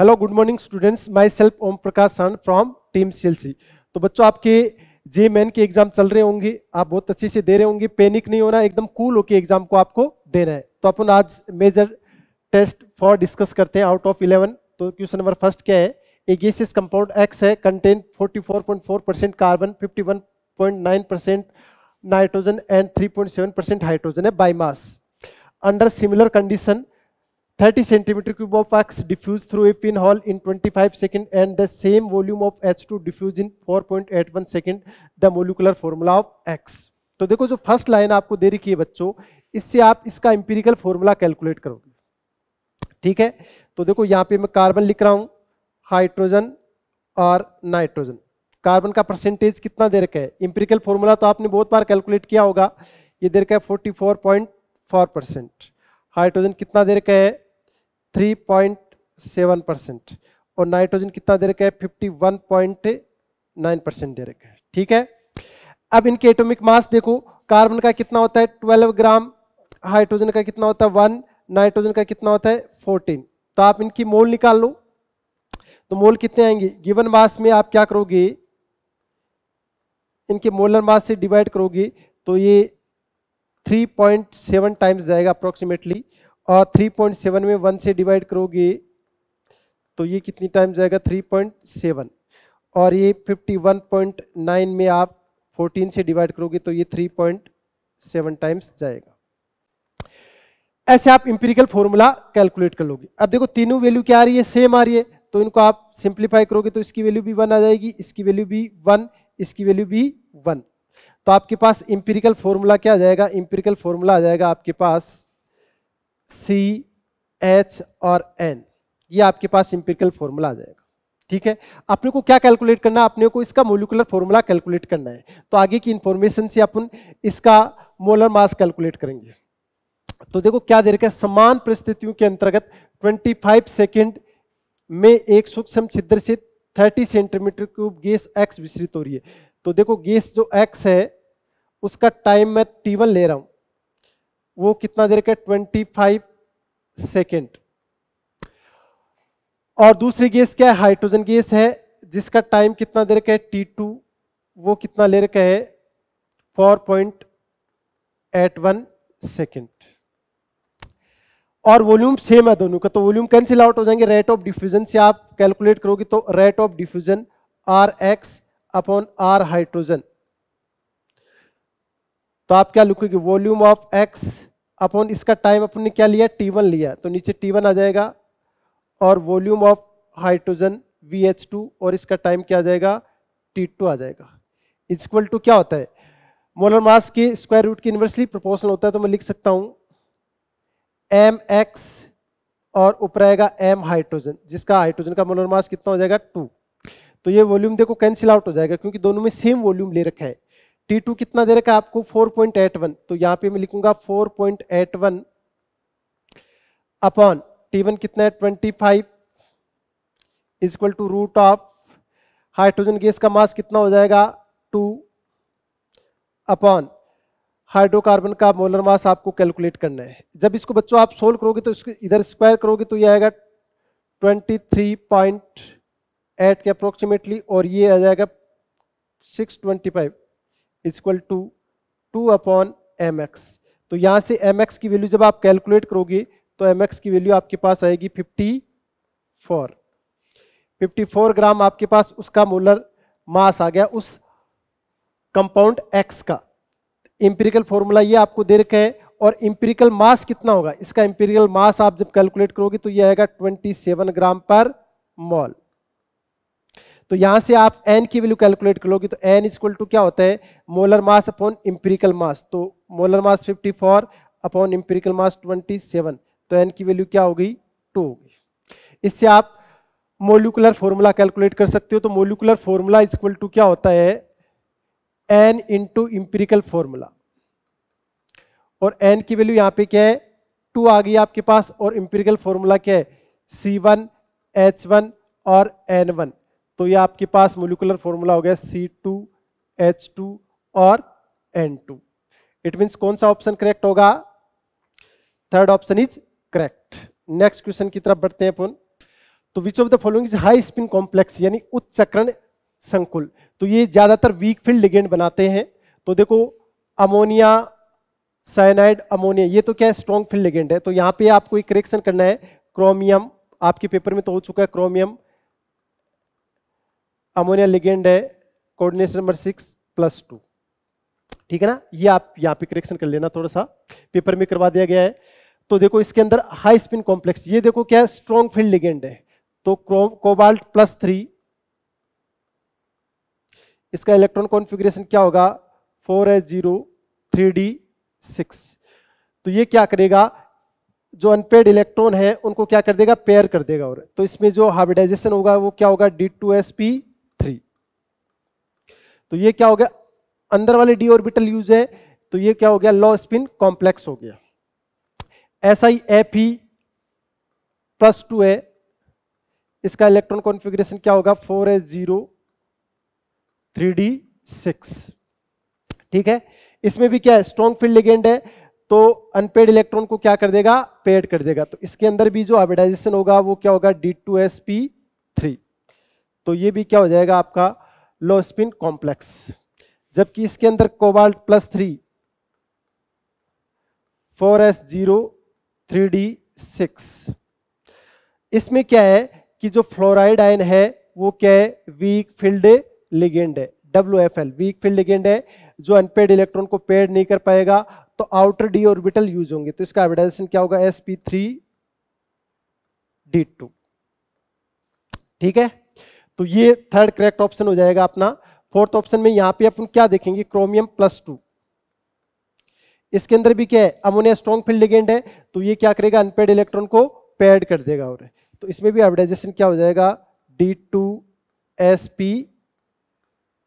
Hello good morning students myself Om Prakash सन from team C तो बच्चों आपके जे मैन के एग्जाम चल रहे होंगे आप बहुत अच्छे से दे रहे होंगे पैनिक नहीं होना एकदम कूल होकर एग्जाम को आपको देना है तो अपन आज मेजर टेस्ट फॉर डिस्कस करते हैं आउट ऑफ इलेवन तो क्वेश्चन नंबर फर्स्ट क्या है एक एसिस कंपाउंड एक्स है content 44.4 percent carbon 51.9 percent nitrogen and 3.7 percent hydrogen है by mass under similar condition 30 centimeter cube of wax diffused through a pinhole in 25 second and the same volume of H2 diffused in 4.81 second the molecular formula of X तो देखो जो first line आपको दे रखी है बच्चों इससे आप इसका इंपेरिकल फॉर्मूला कैलकुलेट करोगे ठीक है तो देखो यहाँ पे मैं कार्बन लिख रहा हूँ हाइड्रोजन और नाइट्रोजन कार्बन का परसेंटेज कितना दे रखा है इंपेरिकल फॉर्मूला तो आपने बहुत बार कैलकुलेट किया होगा ये दे रखा है 44.4 परसेंट हाइड्रोजन कितना दे रखा है थ्री पॉइंट सेवन परसेंट और नाइट्रोजन कितना दे रखा है fifty one point nine percent दे रखा है ठीक है अब इनके एटॉमिक मास देखो कार्बन का कितना होता है ट्वेल्व ग्राम हाइड्रोजन का कितना होता है वन नाइट्रोजन का कितना होता है फोर्टीन तो आप इनकी मोल निकाल लो तो मोल कितने आएंगे गिवन मास में आप क्या करोगे इनके मोलर मास से डिवाइड करोगे तो ये 3.7 टाइम्स जाएगा अप्रोक्सीमेटली और 3.7 में वन से डिवाइड करोगे तो ये कितनी टाइम जाएगा 3.7 और ये 51.9 में आप 14 से डिवाइड करोगे तो ये 3.7 टाइम्स जाएगा ऐसे आप इंपेरिकल फॉर्मूला कैलकुलेट कर लोगे अब देखो तीनों वैल्यू क्या आ रही है सेम आ रही है तो इनको आप सिंप्लीफाई करोगे तो इसकी वैल्यू भी वन आ जाएगी इसकी वैल्यू भी वन इसकी वैल्यू भी वन तो आपके पास इंपेरिकल फॉर्मूला क्या आ जाएगा इंपेरिकल फॉर्मूला आ जाएगा आपके पास सी एच और एन ये आपके पास इंपेरिकल फॉर्मूला आ जाएगा ठीक है अपने को क्या कैलकुलेट करना है अपने को इसका मोलिकुलर फॉर्मूला कैलकुलेट करना है तो आगे की इंफॉर्मेशन से अपन इसका मोलर मास कैलकुलेट करेंगे तो देखो क्या दे रखा है समान परिस्थितियों के अंतर्गत 25 सेकेंड में एक सूक्ष्म छिद्र से 30 सेंटीमीटर क्यूब गैस एक्स विसरित हो रही है तो देखो गैस जो एक्स है उसका टाइम मैं टीवन ले रहा हूँ वो कितना देर का ट्वेंटी फाइव सेकेंड और दूसरी गैस क्या है हाइड्रोजन गैस है जिसका टाइम कितना देर का है टी टू वो कितना देर का है four point eight one second और वॉल्यूम सेम है दोनों का तो वॉल्यूम कैंसिल आउट हो जाएंगे रेट ऑफ डिफ्यूजन से आप कैलकुलेट करोगे तो rate of diffusion R X upon R hydrogen तो आप क्या लिखोगे वॉल्यूम ऑफ एक्स अपन इसका टाइम अपन ने क्या लिया टी वन लिया तो नीचे टी वन आ जाएगा और volume of hydrogen V H two और इसका टाइम क्या आ जाएगा टी टू आ जाएगा इक्वल टू क्या होता है मोलर मास के स्क्वायर रूट की इन्वर्सली प्रोपोर्शनल होता है तो मैं लिख सकता हूँ एम एक्स और ऊपर आएगा एम हाइड्रोजन जिसका हाइड्रोजन का मोलर मास कितना हो जाएगा टू तो ये वॉल्यूम देखो कैंसिल आउट हो जाएगा क्योंकि दोनों में सेम वॉल्यूम ले रखा है टी टू कितना दे रखा है आपको 4.81 तो यहां पे मैं लिखूंगा 4.81 अपॉन टी वन कितना है 25 five equal to root of hydrogen gas का मास कितना हो जाएगा टू अपॉन हाइड्रोकार्बन का मोलर मास आपको कैलकुलेट करना है जब इसको बच्चों आप सोल्व करोगे तो इसको इधर स्क्वायर करोगे तो ये आएगा 23.8 के अप्रोक्सीमेटली और ये आ जाएगा 625 equal to two upon M X तो यहाँ से एम एक्स की वैल्यू जब आप कैलकुलेट करोगे तो एम एक्स की वैल्यू आपके पास आएगी fifty four fifty four gram आपके पास उसका मोलर मास आ गया उस कंपाउंड एक्स का इंपेरिकल फॉर्मूला ये आपको दे रखा है और इंपेरिकल मास कितना होगा इसका इंपेरिकल मास आप जब कैलकुलेट करोगे तो ये आएगा 27 ग्राम पर मॉल तो यहां से आप एन की वैल्यू कैलकुलेट कर लोगे तो एन इक्वल टू क्या होता है molar mass upon empirical mass तो molar mass 54 upon empirical mass 27 तो एन की वैल्यू क्या हो गई टू हो गई इससे आप मोलिकुलर फॉर्मूला कैलकुलेट कर सकते हो तो मोलिकुलर फॉर्मूला इक्वल टू क्या होता है एन इंटू इंपेरिकल फॉर्मूला और एन की वैल्यू यहाँ पे क्या है टू आ गई आपके पास और इंपेरिकल फॉर्मूला क्या है सी वन एच वन और एन वन तो ये आपके पास मोलिकुलर फॉर्मूला हो गया सी टू एच टू और एन टू इट मीन्स कौन सा ऑप्शन करेक्ट होगा third option is correct next question की तरफ बढ़ते हैं अपन तो which of the following is high spin complex यानी उच्च चक्रण संकुल तो ये ज्यादातर वीक फील्ड लिगेंड बनाते हैं तो देखो अमोनिया साइनाइड अमोनिया ये तो क्या है स्ट्रॉन्ग फील्ड लिगेंड है तो यहाँ पे आपको एक करेक्शन करना है क्रोमियम आपके पेपर में तो हो चुका है क्रोमियम अमोनिया लिगेंड है coordination number six plus two ठीक है ना ये आप यहाँ पे करेक्शन कर लेना थोड़ा सा पेपर में करवा दिया गया है तो देखो इसके अंदर हाई स्पिन कॉम्प्लेक्स ये देखो क्या है स्ट्रॉन्ग फील्ड लिगेंड है तो कोबाल्ट प्लस थ्री इसका इलेक्ट्रॉन कॉन्फ़िगरेशन क्या होगा four H zero three D six तो ये क्या करेगा जो अनपेड इलेक्ट्रॉन है उनको क्या कर देगा पेयर कर देगा और तो इसमें जो हार्बिडाइजेशन होगा वो क्या होगा D two S P three तो ये क्या हो गया अंदर वाले डी ऑर्बिटल यूज है तो ये क्या हो गया लॉ स्पिन कॉम्प्लेक्स हो गया S I F E plus two है इसका इलेक्ट्रॉन कॉन्फ़िगरेशन क्या होगा four S zero three D six ठीक है इसमें भी क्या है स्ट्रॉन्ग फील्ड लिगेंड है तो अनपेड इलेक्ट्रॉन को क्या कर देगा पेड कर देगा तो इसके अंदर भी जो आबेडाइजेशन होगा वो क्या होगा D two S P three तो ये भी क्या हो जाएगा आपका लो स्पिन कॉम्प्लेक्स जबकि इसके अंदर cobalt plus three four S zero three D six इसमें क्या है कि जो फ्लोराइड आयन है वो क्या है वीक फील्ड लिगेंड है W F L weak field ligand है जो अनपेड इलेक्ट्रॉन को पेड नहीं कर पाएगा तो आउटर डी ऑर्बिटल यूज होंगे तो इसका एडवर्टाइजेशन क्या होगा S P three D two ठीक है तो ये थर्ड करेक्ट ऑप्शन हो जाएगा अपना फोर्थ ऑप्शन में यहाँ पे अपन क्या देखेंगे क्रोमियम प्लस टू इसके अंदर भी क्या है अमोनिया स्ट्रॉन्ग फील्ड लिगेंड है तो ये क्या करेगा अनपेड इलेक्ट्रॉन को पेड कर देगा और तो इसमें भी एडवर्टाइजेशन क्या हो जाएगा D two S P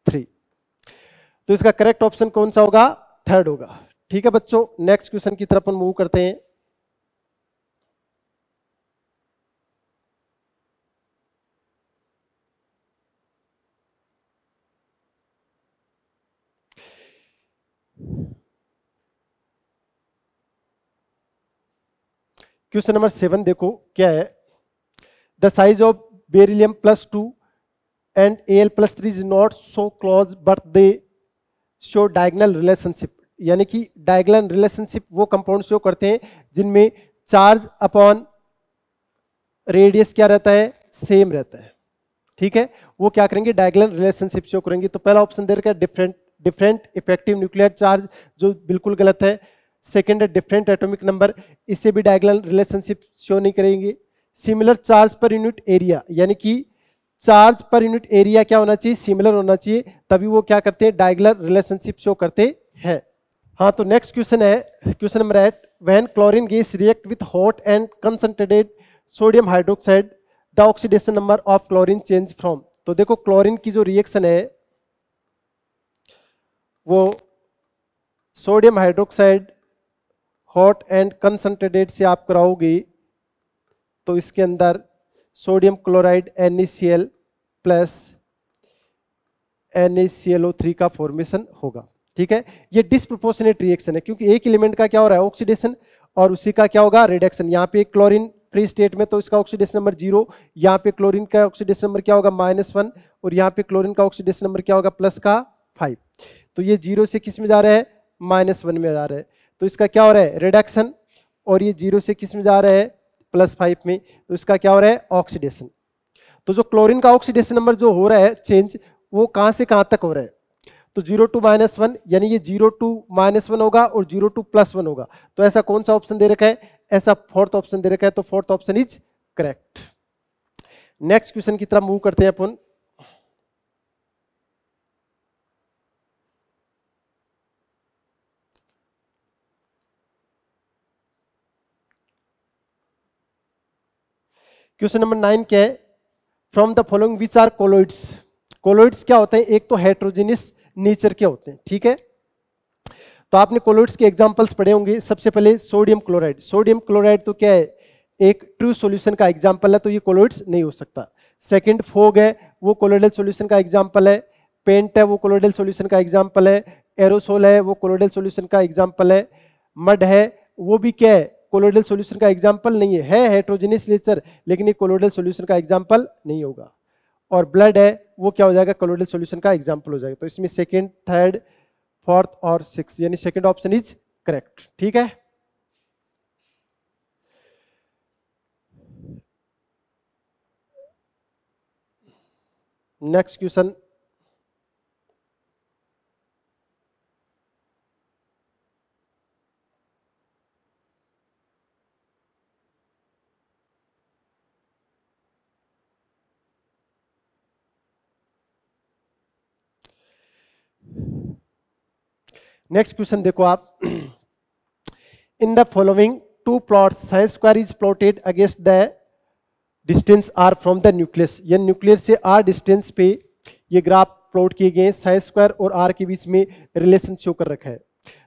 three तो इसका करेक्ट ऑप्शन कौन सा होगा थर्ड होगा ठीक है बच्चों नेक्स्ट क्वेश्चन की तरफ हम मूव करते हैं क्वेश्चन नंबर सेवन देखो क्या है the size of beryllium plus two and A L plus three is not so close but they show diagonal relationship यानी कि डायगनल रिलेशनशिप वो कंपाउंड शो करते हैं जिनमें चार्ज अपॉन रेडियस क्या रहता है सेम रहता है ठीक है वो क्या करेंगे डायगनल रिलेशनशिप शो करेंगे तो पहला ऑप्शन दे रखा है different different effective nuclear charge जो बिल्कुल गलत है सेकेंड है डिफरेंट एटॉमिक नंबर इससे भी डायगनल रिलेशनशिप शो नहीं करेंगे similar charge per unit area यानी कि चार्ज पर यूनिट एरिया क्या होना चाहिए सिमिलर होना चाहिए तभी वो क्या करते हैं डायगुलर रिलेशनशिप शो करते हैं हाँ तो नेक्स्ट क्वेश्चन है question number eight when chlorine gas react with hot and concentrated sodium hydroxide the oxidation number of chlorine change from तो देखो क्लोरिन की जो रिएक्शन है वो sodium hydroxide hot and concentrated से आप कराओगे तो इसके अंदर sodium chloride N plus N three का फॉर्मेशन होगा ठीक है ये डिसप्रोपोर्शनेट रिएक्शन है क्योंकि एक एलिमेंट का क्या हो रहा है ऑक्सीडेशन और उसी का क्या होगा रिडक्शन यहाँ पे क्लोरीन फ्री स्टेट में तो इसका ऑक्सीडेशन नंबर जीरो यहाँ पे क्लोरीन का ऑक्सीडेशन नंबर क्या होगा माइनस वन और यहाँ पे क्लोरीन का ऑक्सीडेशन नंबर क्या होगा प्लस का फाइव तो ये जीरो से किस में जा रहा है माइनस वन में जा रहा है तो इसका क्या हो रहा है रिडक्शन और ये जीरो से किस में जा रहा है प्लस फाइव में तो इसका क्या हो रहा है ऑक्सीडेशन तो जो क्लोरीन का ऑक्सीडेशन नंबर जो हो रहा है चेंज वो कहाँ से कहाँ तक हो रहा है तो जीरो टू माइनस वन यानी ये जीरो टू माइनस वन होगा और जीरो टू प्लस वन होगा तो ऐसा कौन सा ऑप्शन दे रखा है ऐसा फोर्थ ऑप्शन दे रखा है तो fourth option is correct next question की तरफ मूव करते हैं अपन क्वेश्चन नंबर नाइन क्या है from the following which are colloids colloids क्या होते हैं एक तो हाइड्रोजिनियस नेचर के होते हैं ठीक है तो आपने कोलोइड्स के एग्जाम्पल्स पढ़े होंगे सबसे पहले सोडियम क्लोराइड सोडियम क्लोराइड तो क्या है एक ट्रू सोल्यूशन का एग्जाम्पल है तो ये कोलोइड्स नहीं हो सकता सेकेंड फोग है वो कोलोइडल सोल्यूशन का एग्जाम्पल है पेंट है वो कोलोइडल सोल्यूशन का एग्जाम्पल है एरोसोल है वो कोलोइडल सोल्यूशन का एग्जाम्पल है मड है वो भी क्या है कोलोडल सोल्यूशन का एग्जाम्पल नहीं है है हेट्रोजिनियस लेचर लेकिन ये कोलोडल सोल्यूशन का एग्जाम्पल नहीं होगा और ब्लड है वो क्या हो जाएगा कोलोडल सोल्यूशन का एग्जाम्पल हो जाएगा तो इसमें सेकेंड थर्ड फोर्थ और सिक्स यानी सेकेंड ऑप्शन इज करेक्ट ठीक है नेक्स्ट क्वेश्चन नेक्स्ट क्वेश्चन देखो आप in the following to plot sine square is plotted against the distance R from the nucleus या न्यूक्लियस से आर डिस्टेंस पे ये ग्राफ प्लॉट किए गए साइन स्क्वायर और आर के बीच में रिलेशन शो कर रखा है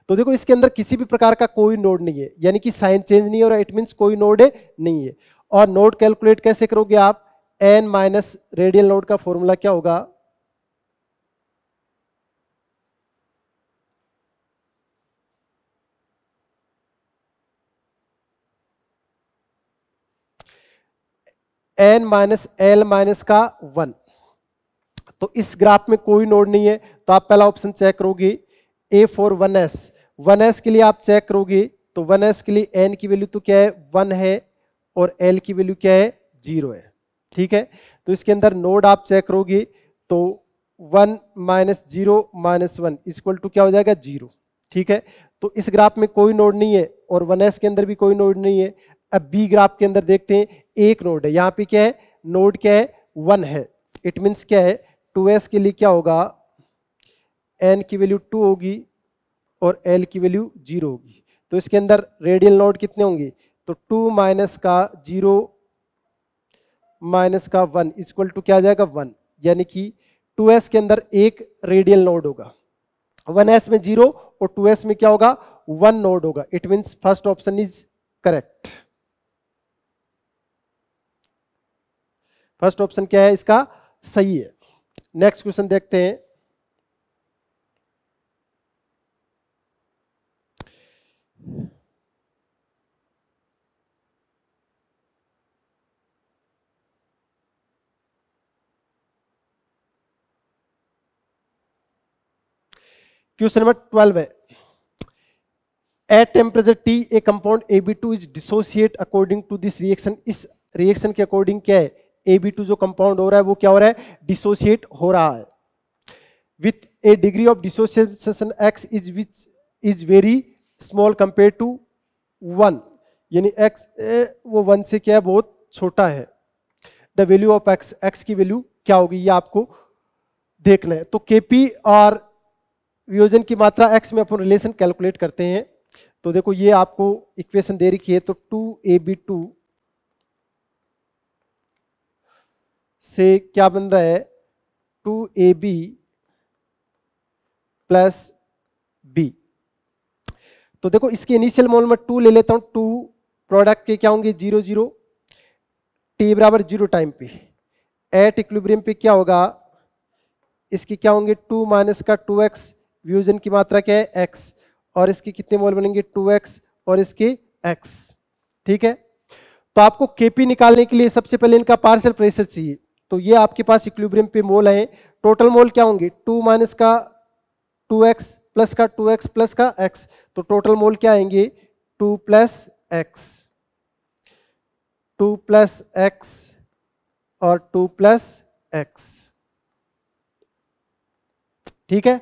तो देखो इसके अंदर किसी भी प्रकार का कोई नोड नहीं है यानी कि साइन चेंज नहीं है और इट मीन्स कोई नोड नहीं है और नोड कैलकुलेट कैसे करोगे आप एन माइनस रेडियल नोड का फॉर्मूला क्या होगा एन माइनस एल माइनस का वन तो इस ग्राफ में कोई नोड नहीं है तो आप पहला ऑप्शन चेक करोगे A for one S one S के लिए आप चेक करोगे तो वन एस के लिए एन की वैल्यू तो क्या है वन है और एल की वैल्यू क्या है जीरो है ठीक है तो इसके अंदर नोड आप चेक करोगे तो one minus zero minus one equal to क्या हो जाएगा जीरो ठीक है तो इस ग्राफ में कोई नोड नहीं है और वन एस के अंदर भी कोई नोड नहीं है अब बी ग्राफ के अंदर देखते हैं एक नोड है यहाँ पे क्या है नोड क्या है वन है इट मीन्स क्या है टू एस के लिए क्या होगा एन की वैल्यू टू होगी और एल की वैल्यू जीरो होगी तो इसके अंदर रेडियल नोड कितने होंगे तो टू माइनस का जीरो माइनस का वन इक्वल टू क्या आ जाएगा वन यानी कि टू एस के अंदर एक रेडियल नोड होगा वन एस में जीरो और टू एस में क्या होगा वन नोड होगा it means first option is correct first option क्या है इसका सही है नेक्स्ट क्वेश्चन देखते हैं क्वेश्चन नंबर ट्वेल्व है at temperature T a compound A B two is dissociate according to this reaction इस रिएक्शन के अकॉर्डिंग क्या है ए बी टू जो कंपाउंड हो रहा है वो क्या हो रहा है डिसोसिएट हो रहा है with a degree of dissociation X is which is very small compare to one यानी एक्स वो वन से क्या है बहुत छोटा है the value of X X की वैल्यू क्या होगी ये आपको देखना है तो के पी और वियोजन की मात्रा एक्स में अपन रिलेशन कैलकुलेट करते हैं तो देखो ये आपको इक्वेशन दे रखी है तो टू ए बी टू से क्या बन रहा है two A B plus B तो देखो इसके इनिशियल मोल में टू ले लेता हूँ टू प्रोडक्ट के क्या होंगे जीरो जीरो टी बराबर जीरो टाइम पे एट इक्विब्रियम पे क्या होगा इसके क्या होंगे टू माइनस का टू एक्स व्यूजन की मात्रा क्या है एक्स और इसके कितने मोल बनेंगे टू एक्स और इसके एक्स ठीक है तो आपको केपी निकालने के लिए सबसे पहले इनका पार्सल प्रेशर चाहिए तो ये आपके पास इक्विलिब्रियम पे मोल है टोटल मोल क्या होंगे टू माइनस का टू एक्स प्लस का टू एक्स प्लस का एक्स तो टोटल मोल क्या आएंगे two plus X two plus X और टू प्लस एक्स ठीक है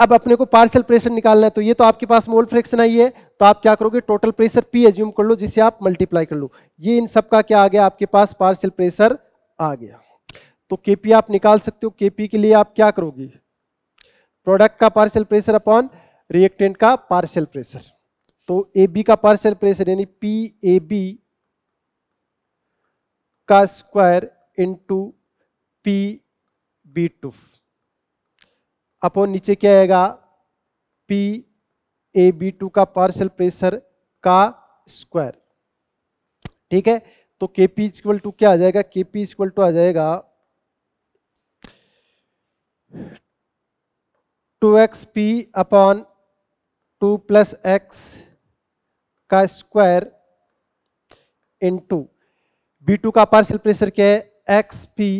अब अपने को पार्शियल प्रेशर निकालना है तो ये तो आपके पास मोल फ्रैक्शन आई है तो आप क्या करोगे टोटल प्रेशर पी एज्यूम कर लो जिसे आप मल्टीप्लाई कर लो ये इन सब का क्या आ गया आपके पास पार्शियल प्रेशर आ गया तो के आप निकाल सकते हो के के लिए आप क्या करोगे प्रोडक्ट का पार्शियल प्रेशर अपॉन रिएक्टेंट का पार्शियल प्रेशर तो ए बी का पार्शियल प्रेशर यानी पी ए बी का square into P B two upon नीचे क्या आएगा पी ए बी टू का पार्शियल प्रेशर का स्क्वायर ठीक है तो के पी इक्वल टू क्या आ जाएगा के पी इक्वल टू आ जाएगा two x p upon two plus x का स्क्वायर इंटू बी टू का पार्शियल प्रेशर क्या है x p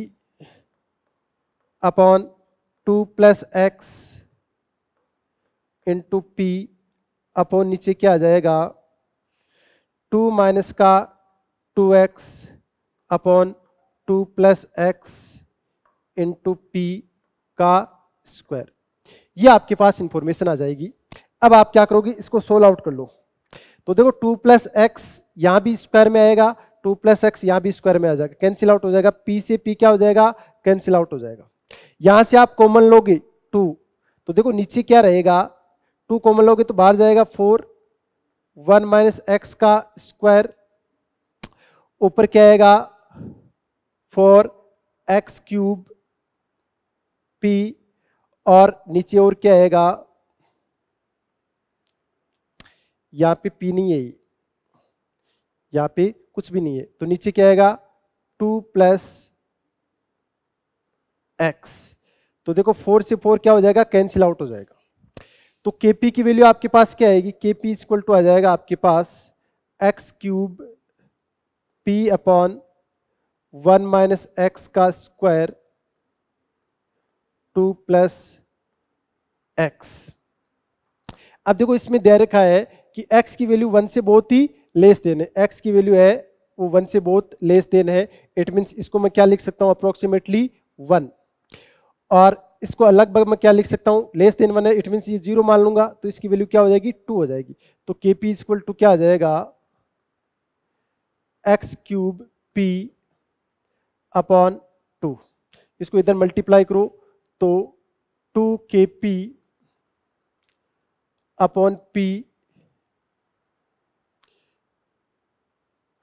upon two plus x into p upon नीचे क्या आ जाएगा टू माइनस का two x upon two plus x into p का स्क्वायर ये आपके पास इंफॉर्मेशन आ जाएगी अब आप क्या करोगे इसको सोल आउट कर लो तो देखो टू प्लस एक्स यहाँ भी स्क्वायर में आएगा टू प्लस एक्स यहाँ भी स्क्वायर में आ जाएगा कैंसिल आउट हो जाएगा पी से पी क्या हो जाएगा कैंसिल आउट हो जाएगा यहाँ से आप कॉमन लोगे टू तो देखो नीचे क्या रहेगा टू कॉमन लोगे तो बाहर जाएगा फोर वन माइनस एक्स का स्क्वायर ऊपर क्या आएगा फोर एक्स क्यूब पी और नीचे और क्या आएगा यहाँ पे पी नहीं है यहाँ पे कुछ भी नहीं है तो नीचे क्या आएगा टू प्लस एक्स तो देखो फोर से फोर क्या हो जाएगा कैंसिल आउट हो जाएगा तो के पी की वैल्यू आपके पास क्या आएगी के पी इक्वल टू आ जाएगा आपके पास x cube p upon one minus x का स्क्वायर टू प्लस एक्स अब देखो इसमें दे रखा है कि x की वैल्यू वन से बहुत ही लेस देन है x की वैल्यू है वो वन से बहुत लेस देन है इट मीन्स इसको मैं क्या लिख सकता हूँ अप्रोक्सीमेटली वन और इसको अलग बग मैं क्या लिख सकता हूँ लेस देन वन है इट मीन्स ये जीरो मान लूंगा तो इसकी वैल्यू क्या हो जाएगी टू हो जाएगी तो के पी इक्वल टू क्या आ जाएगा x cube p upon two इसको इधर मल्टीप्लाई करो तो two K p upon p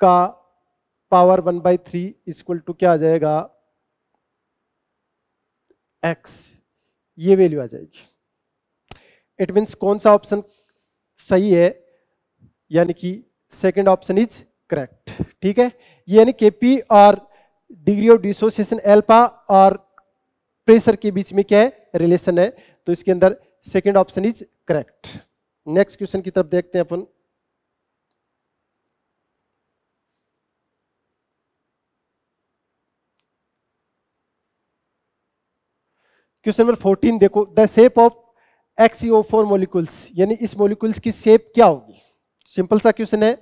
का power one by three equal to क्या आ जाएगा एक्स ये वैल्यू आ जाएगी इट मीन्स कौन सा ऑप्शन सही है यानी कि सेकंड ऑप्शन इज करेक्ट ठीक है ये यानी के पी और डिग्री ऑफ डिसोसिएशन एल्पा और प्रेशर के बीच में क्या है रिलेशन है तो इसके अंदर second option is correct next question की तरफ देखते हैं अपन क्वेश्चन नंबर फोर्टीन देखो the shape of XeO four molecules यानी इस मोलिकुल्स की शेप क्या होगी सिंपल सा क्वेश्चन है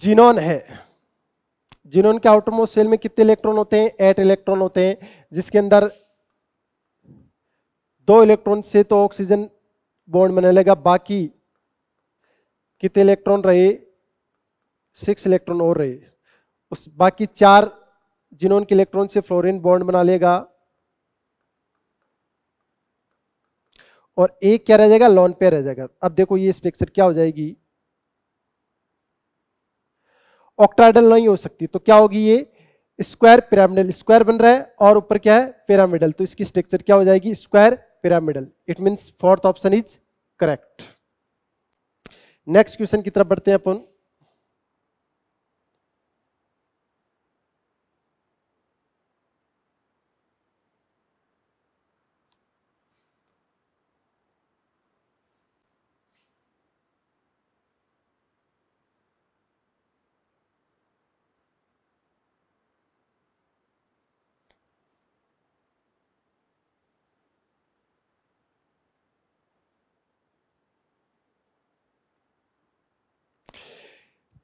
जीनोन है जीनोन के आउटरमोस्ट सेल में कितने इलेक्ट्रॉन होते हैं एट इलेक्ट्रॉन होते हैं जिसके अंदर दो इलेक्ट्रॉन से तो ऑक्सीजन बॉन्ड बने लेगा बाकी कितने इलेक्ट्रॉन रहे सिक्स इलेक्ट्रॉन और रहे उस बाकी चार जिनोन के इलेक्ट्रॉन से फ्लोरीन बॉन्ड बना लेगा और एक क्या रह जाएगा लॉन पे रह जाएगा अब देखो ये स्ट्रक्चर क्या हो जाएगी ऑक्टाइडल नहीं हो सकती तो क्या होगी ये स्क्वायर पिरामिडल स्क्वायर बन रहा है और ऊपर क्या है पिरामिडल तो इसकी स्ट्रक्चर क्या हो जाएगी square pyramidal it means fourth option is correct next question की तरफ बढ़ते हैं अपन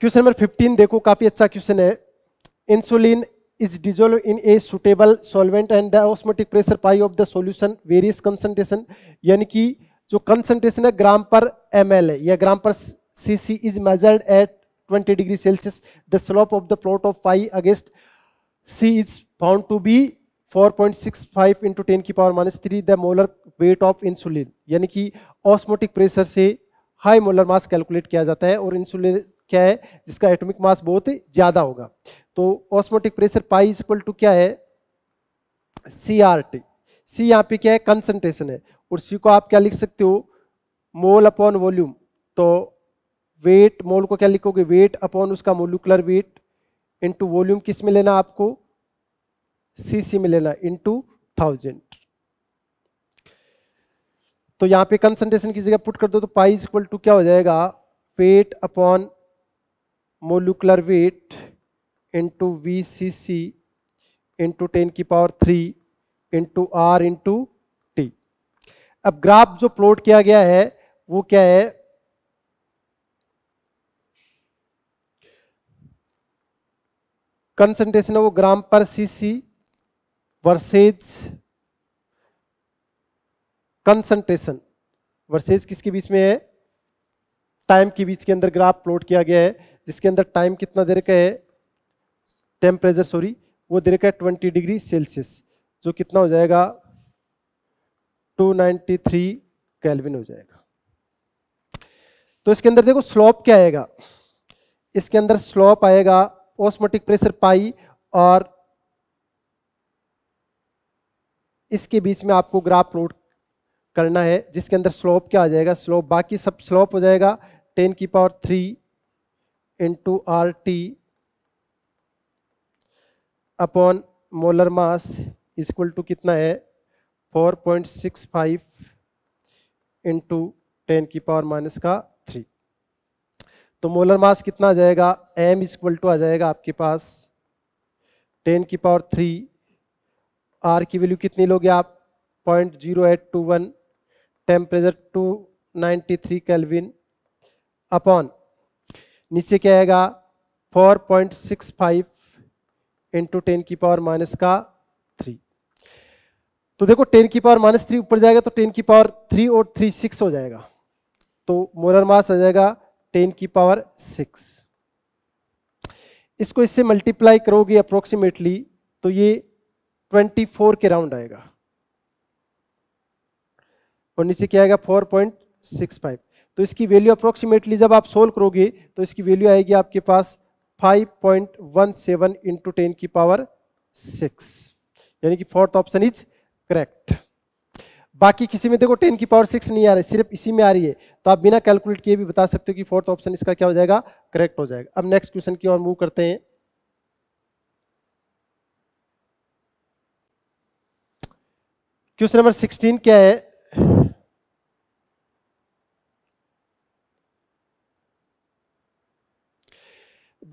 क्वेश्चन नंबर 15 देखो काफी अच्छा क्वेश्चन है insulin is dissolved in a suitable solvent and the osmotic pressure pi of the solution varies concentration यानी कि जो कंसंट्रेशन है ग्राम पर एम है या gram per c c is measured at 20 degree Celsius the slope of the plot of pi against c is found to be 4.65 point six five into ten की power minus three the molar weight of insulin यानी कि osmotic pressure से हाई molar mass calculate किया जाता है और insulin क्या है जिसका एटॉमिक मास बहुत ज़्यादा होगा तो osmotic pressure pi equal to क्या है सी आर टी सी यहाँ पे क्या है कंसनट्रेशन है और सी को आप क्या लिख सकते हो मोल अपॉन वॉल्यूम तो वेट मोल को क्या लिखोगे वेट अपॉन उसका मोलिकुलर वेट इंटू वॉल्यूम किस में लेना आपको सी सी में लेना इंटू थाउजेंड तो यहाँ पे कंसनट्रेशन की जगह पुट कर दो तो पाई इक्वल टू क्या हो जाएगा weight upon molecular weight into v c c into ten की power three into r into t अब ग्राफ जो प्लॉट किया गया है वो क्या है कंसंट्रेशन है वो gram per c c versus concentration versus किसके बीच में है टाइम के बीच के अंदर ग्राफ प्लॉट किया गया है जिसके अंदर टाइम कितना दे रखा है टेम्परेचर सॉरी वो दे रखा है ट्वेंटी डिग्री सेल्सियस जो कितना हो जाएगा 293 केल्विन हो जाएगा तो इसके अंदर देखो स्लोप क्या आएगा इसके अंदर स्लोप आएगा ऑस्मोटिक प्रेशर पाई और इसके बीच में आपको ग्राफ प्लॉट करना है जिसके अंदर स्लोप क्या आ जाएगा स्लोप बाकी सब स्लोप हो जाएगा टेन की power three into r t upon molar mass equal to कितना है four point six five into ten की पावर माइनस का थ्री तो मोलर मास कितना आ जाएगा एम इक्वल टू आ जाएगा आपके पास टेन की पावर थ्री आर की वैल्यू कितनी लोगे आप point zero eight two one temperature two ninety three kelvin upon नीचे क्या आएगा 4.65 point six five into ten की पावर माइनस का थ्री तो देखो टेन की पावर माइनस थ्री ऊपर जाएगा तो टेन की पावर थ्री और थ्री सिक्स हो जाएगा तो मोलर मास आ जाएगा टेन की पावर सिक्स इसको इससे मल्टीप्लाई करोगे अप्रोक्सीमेटली तो ये ट्वेंटी फोर के राउंड आएगा और नीचे क्या आएगा फोर पॉइंट सिक्स फाइव तो इसकी वैल्यू अप्रोक्सीमेटली जब आप सोल्व करोगे तो इसकी वैल्यू आएगी आपके पास 5.17 point one seven into ten की पावर सिक्स यानी कि फोर्थ ऑप्शन इज करेक्ट बाकी किसी में देखो टेन की पावर सिक्स नहीं आ रही सिर्फ इसी में आ रही है तो आप बिना कैलकुलेट किए भी बता सकते हो कि फोर्थ ऑप्शन इसका क्या हो जाएगा करेक्ट हो जाएगा अब नेक्स्ट क्वेश्चन की ओर मूव करते हैं क्वेश्चन नंबर सिक्सटीन क्या है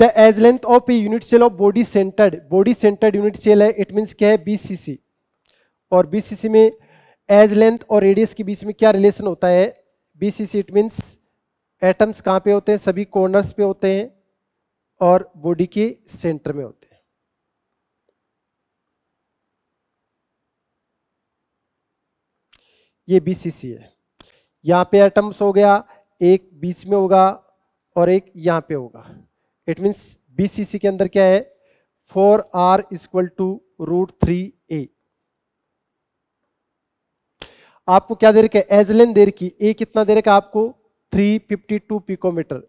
the edge length of a unit cell of body centred body centred unit cell है इट मीन्स क्या है सी और सी में एज लेंथ और रेडियस के बीच में क्या रिलेशन होता है b c c it means atoms कहाँ पे होते हैं सभी कॉर्नर्स पे होते हैं और बॉडी के सेंटर में होते हैं ये बी सी सी है यहाँ पे एटम्स हो गया एक बीच में होगा और एक यहाँ पे होगा इट मीन्स बी के अंदर क्या है four r is equal to root three a आपको क्या दे रखा है एज लेन दे रखी ए कितना दे रखा आपको 352 पिकोमीटर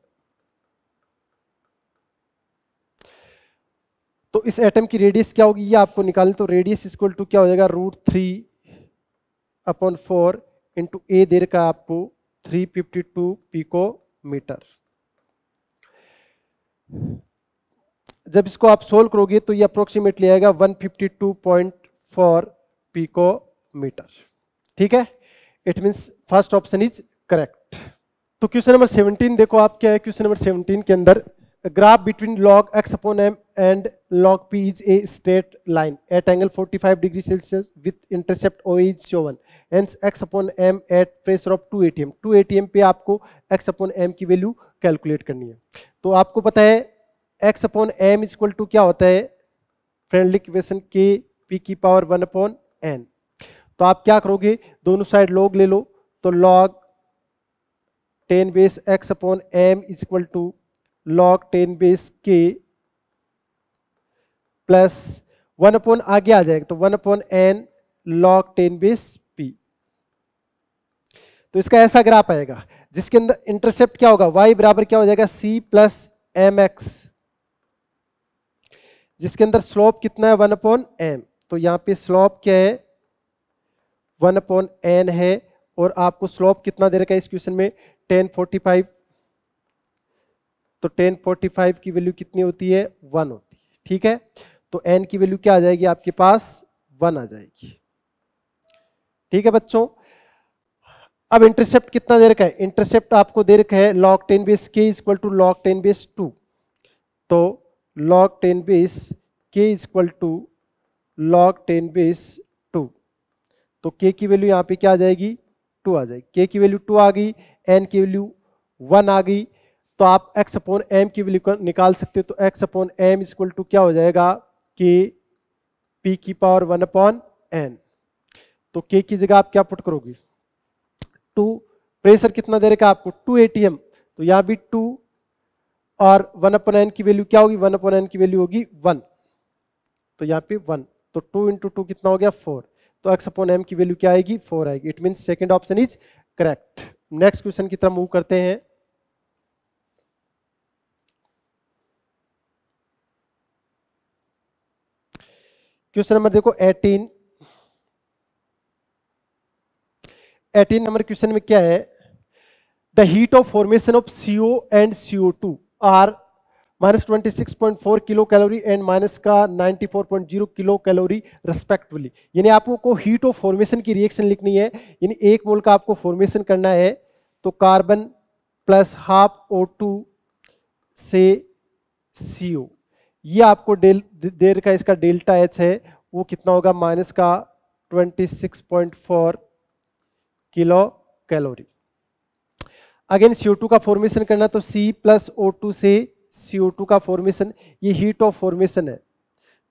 तो इस एटम की रेडियस क्या होगी ये आपको निकालें तो रेडियस इक्वल टू क्या हो जाएगा root three upon four into a दे रखा आपको 352 पिकोमीटर जब इसको आप सोल्व करोगे तो ये अप्रोक्सीमेटली आएगा 152.4 पीको मीटर ठीक है it means first option is correct तो क्वेश्चन नंबर 17 देखो आप क्या है क्वेश्चन नंबर 17 के अंदर graph between log x upon m and log P is a straight line at angle 45 degrees Celsius with intercept O is shown. Hence x upon m at pressure of 2 atm. 2 atm पे आपको x upon m की value calculate करनी है तो आपको पता है x upon m equal to क्या होता है फ्रेंडली इक्वेशन के पी की पावर वन अपॉन एन तो आप क्या करोगे दोनों साइड लॉग ले लो तो log ten base x upon m is equal to log ten base k plus one upon आगे आ जाएगा तो one upon n log ten base p तो इसका ऐसा ग्राफ आएगा जिसके अंदर इंटरसेप्ट क्या होगा वाई बराबर क्या हो जाएगा सी प्लस एम एक्स जिसके अंदर स्लोप कितना है वन अपॉन एम तो यहां पे स्लोप क्या है वन अपॉन एन है और आपको स्लोप कितना दे रखा है इस क्वेश्चन में टेन फोर्टी फाइव तो टेन फोर्टी फाइव की वैल्यू कितनी होती है वन होती है ठीक है तो एन की वैल्यू क्या आ जाएगी आपके पास वन आ जाएगी ठीक है बच्चों अब इंटरसेप्ट कितना दे रखा है इंटरसेप्ट आपको दे रखा है log ten base k equal to log ten base two तो log ten base k equal to log ten base two तो के की वैल्यू यहाँ पे क्या आ जाएगी टू आ जाएगी के की वैल्यू टू आ गई एन की वैल्यू वन आ गई तो आप एक्स अपॉन एम की वैल्यू निकाल सकते हो तो x upon m equal to क्या हो जाएगा के पी की पावर वन अपॉन एन तो के की जगह आप क्या पुट करोगे टू प्रेशर कितना दे रखा आपको टू एम तो यहाँ भी टू और वन अपॉन एन की वैल्यू क्या होगी वन अपॉन एन की वैल्यू होगी वन तो यहां पे वन तो टू इंटू टू कितना हो गया फोर तो एक्स अपॉन एम की वैल्यू क्या आएगी फोर आएगी it mean second option is correct next question की तरफ मूव करते हैं क्वेश्चन नंबर देखो 18 18 नंबर क्वेश्चन में क्या है the heat of formation of CO and CO two are minus twenty six point four kilo calorie and minus का ninety four point zero kilo calorie respectively यानी आपको को हीट ऑफ फॉर्मेशन की reaction लिखनी है यानी एक मोल का आपको फॉर्मेशन करना है तो carbon plus half o two से सी ओ ये आपको डेल देर का इसका डेल्टा एच है वो कितना होगा माइनस का 26.4 किलो कैलोरी अगेन CO2 का फॉर्मेशन करना तो C प्लस ओ से CO2 का फॉर्मेशन ये हीट ऑफ फॉर्मेशन है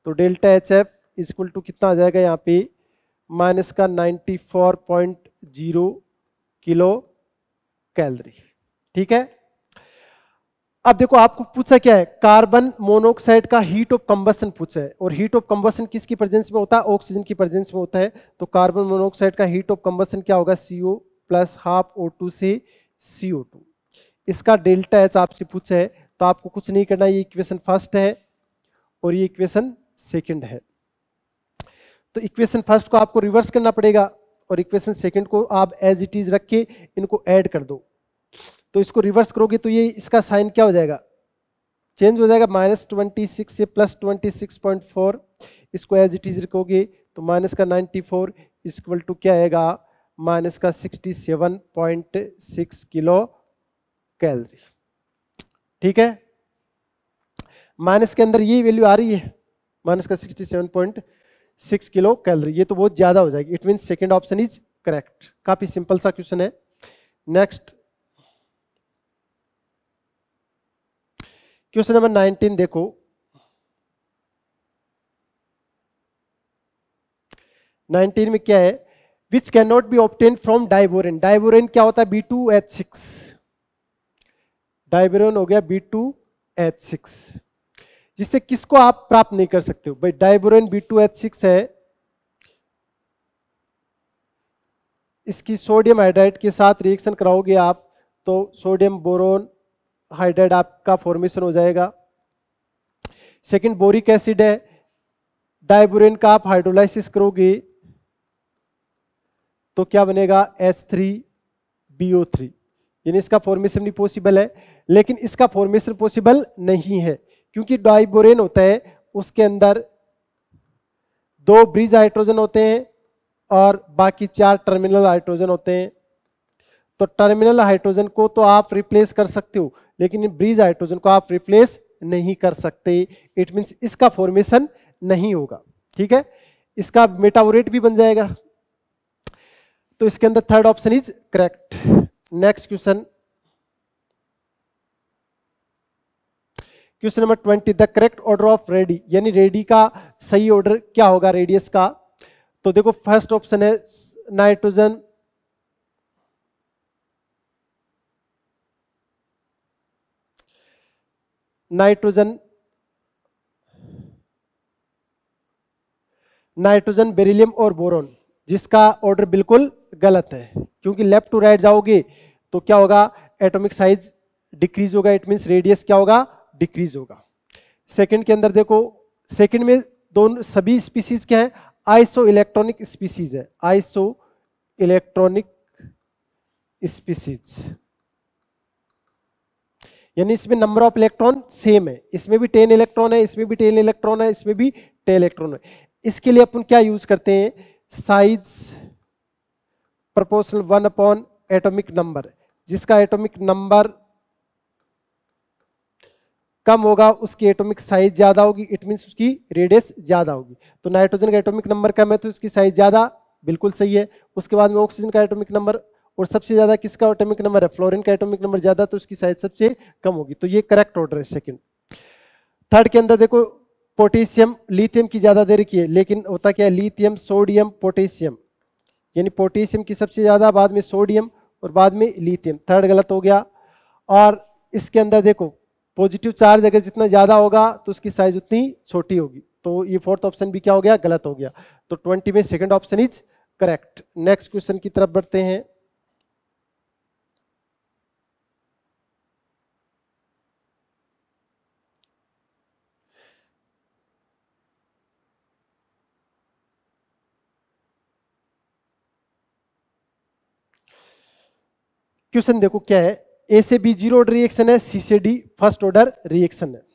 तो delta h f is equal to कितना आ जाएगा यहाँ पे माइनस का 94.0 किलो कैलोरी ठीक है अब देखो आपको पूछा क्या है कार्बन मोनोऑक्साइड का हीट ऑफ कंबसन पूछा है और हीट ऑफ कंबसन किसकी प्रेजेंस में होता है ऑक्सीजन की प्रेजेंस में होता है तो कार्बन मोनोऑक्साइड का हीट ऑफ कंबसन क्या होगा c o plus half o two से सी ओ टू इसका डेल्टा एच आपसे पूछा है तो आपको कुछ नहीं करना ये इक्वेशन फर्स्ट है और ये इक्वेशन सेकेंड है तो इक्वेशन फर्स्ट को आपको रिवर्स करना पड़ेगा और इक्वेशन सेकेंड को आप एज इट इज रख के इनको ऐड कर दो तो इसको रिवर्स करोगे तो ये इसका साइन क्या हो जाएगा चेंज हो जाएगा माइनस ट्वेंटी सिक्स से plus twenty six point four इसको एज इट इज रखोगे तो माइनस का नाइन्टी फोर इक्वल टू क्या आएगा माइनस का sixty seven point six kilo calorie ठीक है माइनस के अंदर ये वैल्यू आ रही है माइनस का sixty seven point six kilo calorie ये तो बहुत ज़्यादा हो जाएगी it mean second option is correct काफ़ी सिंपल सा क्वेश्चन है नेक्स्ट क्वेश्चन नंबर नाइनटीन देखो नाइनटीन में क्या है which can not be obtain from diborane diborane क्या होता है b two h six diborane हो गया बी टू एच सिक्स जिससे किसको आप प्राप्त नहीं कर सकते हो भाई diborane b two h six है इसकी सोडियम हाइड्राइड के साथ रिएक्शन कराओगे आप तो सोडियम बोरोन हाइड्राइड आपका फॉर्मेशन हो जाएगा सेकंड बोरिक एसिड है डायबोरिन का आप हाइड्रोलाइसिस करोगे तो क्या बनेगा h three b o three यानी इसका फॉर्मेशन भी पॉसिबल है लेकिन इसका फॉर्मेशन पॉसिबल नहीं है क्योंकि डाइबोरेन होता है उसके अंदर दो ब्रिज हाइड्रोजन होते हैं और बाकी चार टर्मिनल हाइड्रोजन होते हैं तो टर्मिनल हाइड्रोजन को तो आप रिप्लेस कर सकते हो लेकिन ब्रीज हाइड्रोजन को आप रिप्लेस नहीं कर सकते इट मीन्स इसका फॉर्मेशन नहीं होगा ठीक है इसका मेटावोरेट भी बन जाएगा तो इसके अंदर third option is correct next question question number twenty the correct order of radii यानी रेडी का सही ऑर्डर क्या होगा रेडियस का तो देखो फर्स्ट ऑप्शन है नाइट्रोजन नाइट्रोजन नाइट्रोजन बेरिलियम और बोरोन जिसका ऑर्डर बिल्कुल गलत है क्योंकि लेफ्ट टू राइट जाओगे तो क्या होगा एटॉमिक साइज डिक्रीज होगा इट मीन रेडियस क्या होगा डिक्रीज होगा सेकंड के अंदर देखो सेकंड में दोनों सभी स्पीसीज क्या है आइसो इलेक्ट्रॉनिक स्पीसीज है आइसो इलेक्ट्रॉनिक स्पीसीज यानी इसमें नंबर ऑफ इलेक्ट्रॉन सेम है इसमें भी टेन इलेक्ट्रॉन है इसमें भी टेन इलेक्ट्रॉन है इसमें भी टेन इलेक्ट्रॉन है इसके लिए अपन क्या यूज करते हैं size proportional one upon atomic number जिसका एटोमिक नंबर कम होगा उसकी एटॉमिक साइज ज्यादा होगी इट मीन उसकी रेडियस ज्यादा होगी तो नाइट्रोजन का एटॉमिक नंबर कम है तो उसकी साइज ज्यादा बिल्कुल सही है उसके बाद में ऑक्सीजन का एटॉमिक नंबर और सबसे ज़्यादा किसका एटॉमिक नंबर है फ्लोरिन का एटॉमिक नंबर ज़्यादा तो उसकी साइज सबसे कम होगी तो ये करेक्ट ऑर्डर है सेकेंड थर्ड के अंदर देखो पोटेशियम लिथियम की ज़्यादा दे रखी है लेकिन होता क्या है लिथियम सोडियम पोटेशियम यानी पोटेशियम की सबसे ज़्यादा बाद में सोडियम और बाद में लिथियम थर्ड गलत हो गया और इसके अंदर देखो पॉजिटिव चार्ज अगर जितना ज़्यादा होगा तो उसकी साइज उतनी छोटी होगी तो ये फोर्थ ऑप्शन भी क्या हो गया गलत हो गया तो ट्वेंटी में second option is correct next question की तरफ बढ़ते हैं क्वेश्चन देखो क्या है ए से बी जीरो ऑर्डर रिएक्शन है सी से डी फर्स्ट ऑर्डर रिएक्शन है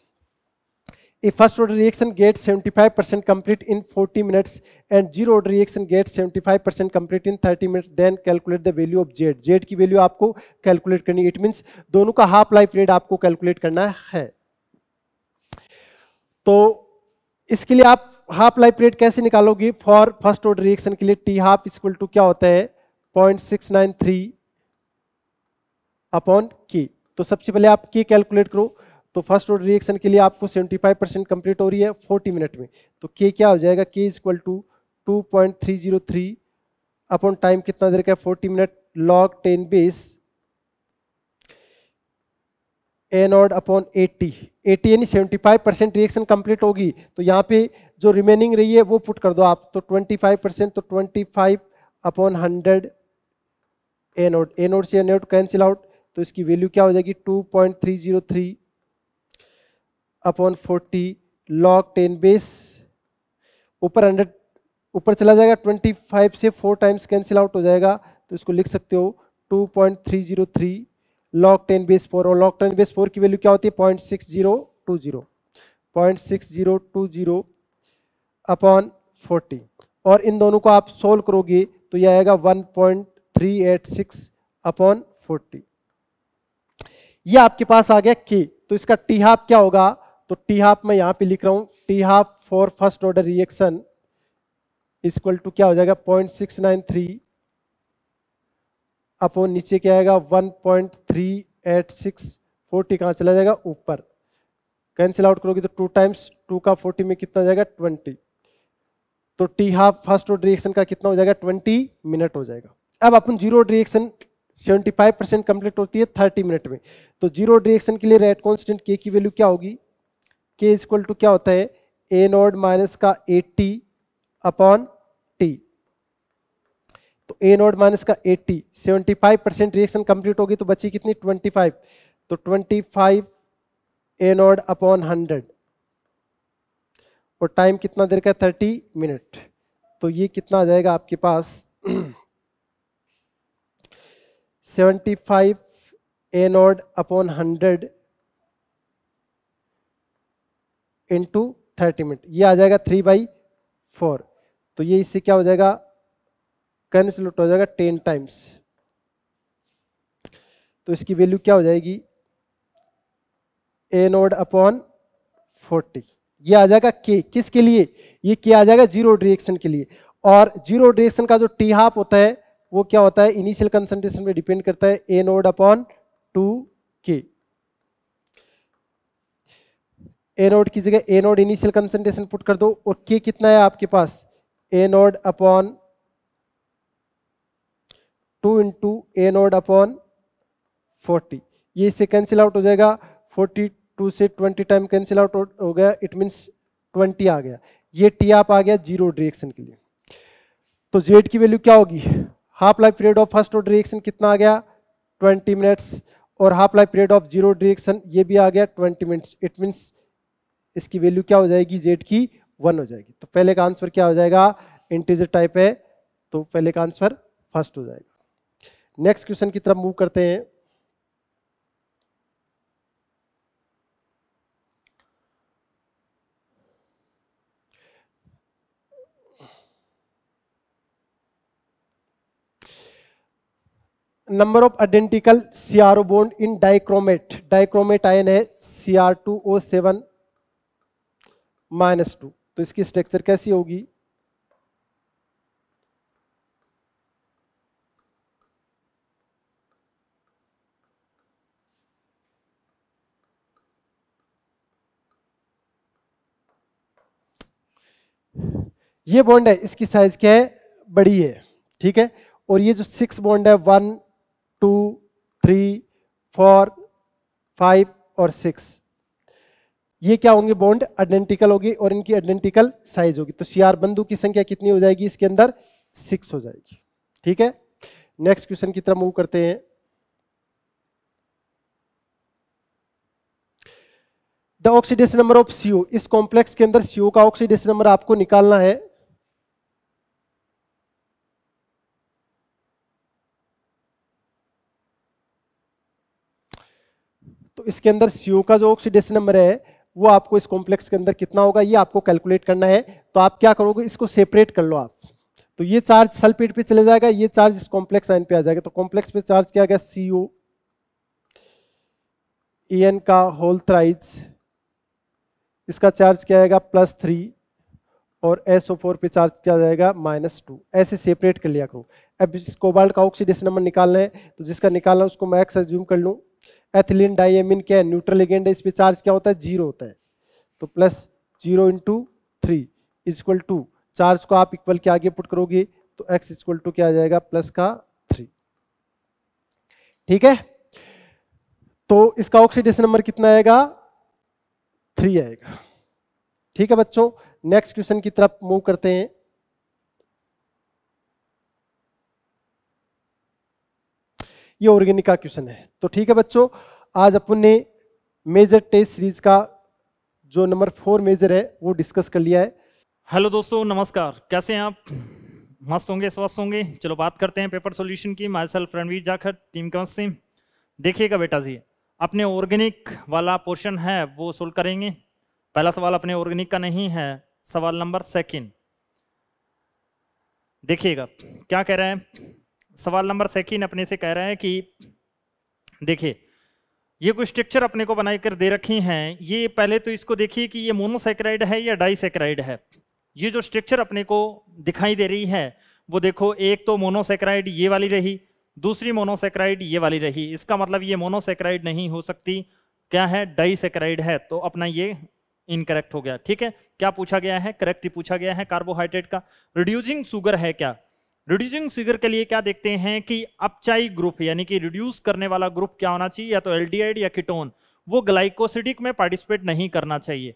a first order reaction get 75 percent complete in 40 minutes and zero order reaction get 75 percent complete in 30 minute then calculate the value of z z की वैल्यू आपको calculate करनी it means दोनों का half life rate आपको calculate करना है तो इसके लिए आप हाफ लाइफ रेट कैसे निकालोगे फॉर फर्स्ट ऑर्डर रिएक्शन के लिए टी हाफ इक्वल टू क्या होता है पॉइंट अपॉन के तो सबसे पहले आप के कैलकुलेट करो तो फर्स्ट ऑर्डर रिएक्शन के लिए आपको 75 परसेंट कंप्लीट हो रही है 40 मिनट में तो के क्या हो जाएगा k is equal to two point three zero three upon time कितना देर का है forty minute log ten base n ऑर्ड अपॉन एट्टी एट्टी यानी seventy five percent reaction complete होगी तो यहाँ पे जो रिमेनिंग रही है वो पुट कर दो आप तो ट्वेंटी फाइव परसेंट तो twenty five upon hundred A naught A naught से एन ऑर्ड कैंसिल आउट तो इसकी वैल्यू क्या हो जाएगी two point three zero three upon forty log ten base ऊपर हंड्रेड ऊपर चला जाएगा ट्वेंटी फाइव से फोर टाइम्स कैंसिल आउट हो जाएगा तो इसको लिख सकते हो two point three zero three log ten base four और लॉग टेन बेस फोर की वैल्यू क्या होती है point six zero two zero point six zero two zero upon forty और इन दोनों को आप सोल्व करोगे तो यह आएगा one point three eight six upon forty ये आपके पास आ गया के तो इसका टी हाफ क्या होगा तो टी हाफ मैं यहाँ पे लिख रहा हूँ T half for first order reaction equal to क्या हो जाएगा point six nine three upon नीचे क्या आएगा one point three eight six forty कहाँ चला जाएगा ऊपर कैंसिल आउट करोगे तो टू टाइम्स टू का फोर्टी में कितना जाएगा ट्वेंटी तो T half first order reaction का कितना हो जाएगा ट्वेंटी मिनट हो जाएगा अब अपन zero reaction seventy five percent complete होती है थर्टी मिनट में तो जीरो डिरेक्शन के लिए रेट कॉन्स्टेंट के की वैल्यू क्या होगी के इजक्वल टू क्या होता है ए नॉट माइनस का ए टी अपॉन टी तो ए नॉट माइनस का A T seventy five percent reaction complete होगी तो बची कितनी ट्वेंटी फाइव तो twenty five A naught upon hundred और टाइम कितना देर का थर्टी मिनट तो ये कितना आ जाएगा आपके पास seventy five A naught upon hundred into thirty minute ये आ जाएगा थ्री बाई फोर तो ये इससे क्या हो जाएगा कैंसलट हो जाएगा टेन टाइम्स तो इसकी वैल्यू क्या हो जाएगी ए नोड अपॉन फोर्टी ये आ जाएगा के किसके लिए ये के आ जाएगा जीरो डिरेक्शन के लिए और जीरो डिरेक्शन का जो टी हाफ होता है वो क्या होता है इनिशियल कंसंट्रेशन पे डिपेंड करता है ए नोड अपॉन टू के ए नोड की जगह A naught initial concentration put कर दो और के कितना है आपके पास A naught upon two into A naught upon forty ये इससे कैंसिल आउट हो जाएगा फोर्टी टू से ट्वेंटी टाइम कैंसिल आउट हो गया इट मीन्स ट्वेंटी आ गया ये टी आप आ गया जीरो डिरेक्शन के लिए तो जेड की वैल्यू क्या होगी half life period of first order reaction कितना आ गया 20 मिनट्स और half life period of zero reaction ये भी आ गया 20 मिनट्स इट मीन्स इसकी वैल्यू क्या हो जाएगी जेड की वन हो जाएगी तो पहले का आंसर क्या हो जाएगा इंटीजर टाइप है तो पहले का आंसर फर्स्ट हो जाएगा नेक्स्ट क्वेश्चन की तरफ मूव करते हैं number of identical CRO bond in dichromate dichromate ion है C R two O seven minus two तो इसकी स्ट्रक्चर कैसी होगी ये बॉन्ड है इसकी साइज क्या है बड़ी है ठीक है और ये जो सिक्स बॉन्ड है one two three four five और सिक्स ये क्या होंगे बॉन्ड आइडेंटिकल होगी और इनकी आइडेंटिकल साइज होगी तो सीआर बंधु की संख्या कितनी हो जाएगी इसके अंदर सिक्स हो जाएगी ठीक है नेक्स्ट क्वेश्चन की तरफ मूव करते हैं the oxidation number of CO इस कॉम्प्लेक्स के अंदर सीओ का ऑक्सीडेशन नंबर आपको निकालना है इसके अंदर सीओ का जो ऑक्सीडेशन नंबर है वो आपको इस कॉम्प्लेक्स के अंदर कितना होगा ये आपको कैलकुलेट करना है तो आप क्या करोगे इसको सेपरेट कर लो आप तो ये चार्ज सल्फेट पे चले जाएगा ये चार्ज इस कॉम्प्लेक्स आयन पे आ जाएगा तो कॉम्प्लेक्स पे चार्ज किया गया सीओ एन का होल थ्राइज इसका चार्ज क्या आएगा प्लस थ्री और एस ओ फोर पे चार्ज किया जाएगा माइनस टू ऐसे सेपरेट कर लिया करो अब इस कोबाल्ट का ऑक्सीडेशन नंबर निकालना है तो जिसका निकालना है उसको मैं एक्स एज्यूम कर लूँ एथिलीन डाइएमिन क्या है न्यूट्रल लिगेंड है इस पर चार्ज क्या होता है जीरो होता है तो plus zero into three equal to charge को आप इक्वल के आगे पुट करोगे तो एक्स इक्वल टू क्या आ जाएगा प्लस का थ्री ठीक है तो इसका ऑक्सीडेशन नंबर कितना आएगा थ्री आएगा ठीक है बच्चों नेक्स्ट क्वेश्चन की तरफ मूव करते हैं ये ऑर्गेनिक का क्वेश्चन है तो ठीक है बच्चों आज अपन ने मेजर टेस्ट सीरीज का जो नंबर फोर मेजर है वो डिस्कस कर लिया है हेलो दोस्तों नमस्कार कैसे हैं आप मस्त होंगे स्वस्थ होंगे चलो बात करते हैं पेपर सॉल्यूशन की myself Ranveer Jakhar team कम कवंसिम देखिएगा बेटा जी अपने ऑर्गेनिक वाला पोर्शन है वो सोल्व करेंगे पहला सवाल अपने ऑर्गेनिक का नहीं है सवाल नंबर सेकेंड देखिएगा क्या कह रहे हैं सवाल नंबर सेकेंड अपने से कह रहे हैं कि देखिए ये कुछ स्ट्रक्चर अपने को बना कर दे रखी हैं ये पहले तो इसको देखिए कि ये मोनोसेक्राइड है या डाइसेक्राइड है ये जो स्ट्रक्चर अपने को दिखाई दे रही है वो देखो एक तो मोनोसेक्राइड ये वाली रही दूसरी मोनोसेक्राइड ये वाली रही इसका मतलब ये मोनोसेक्राइड नहीं हो सकती क्या है डाइसेक्राइड है तो अपना ये इनकरेक्ट हो गया ठीक है क्या पूछा गया है करेक्ट ही पूछा गया है कार्बोहाइड्रेट का रिड्यूजिंग शुगर है क्या रिड्यूसिंग फिगर के लिए क्या देखते हैं कि अपचाई ग्रुप यानी कि रिड्यूस करने वाला ग्रुप क्या होना चाहिए या तो एल्डिहाइड या कीटोन वो ग्लाइकोसिडिक में पार्टिसिपेट नहीं करना चाहिए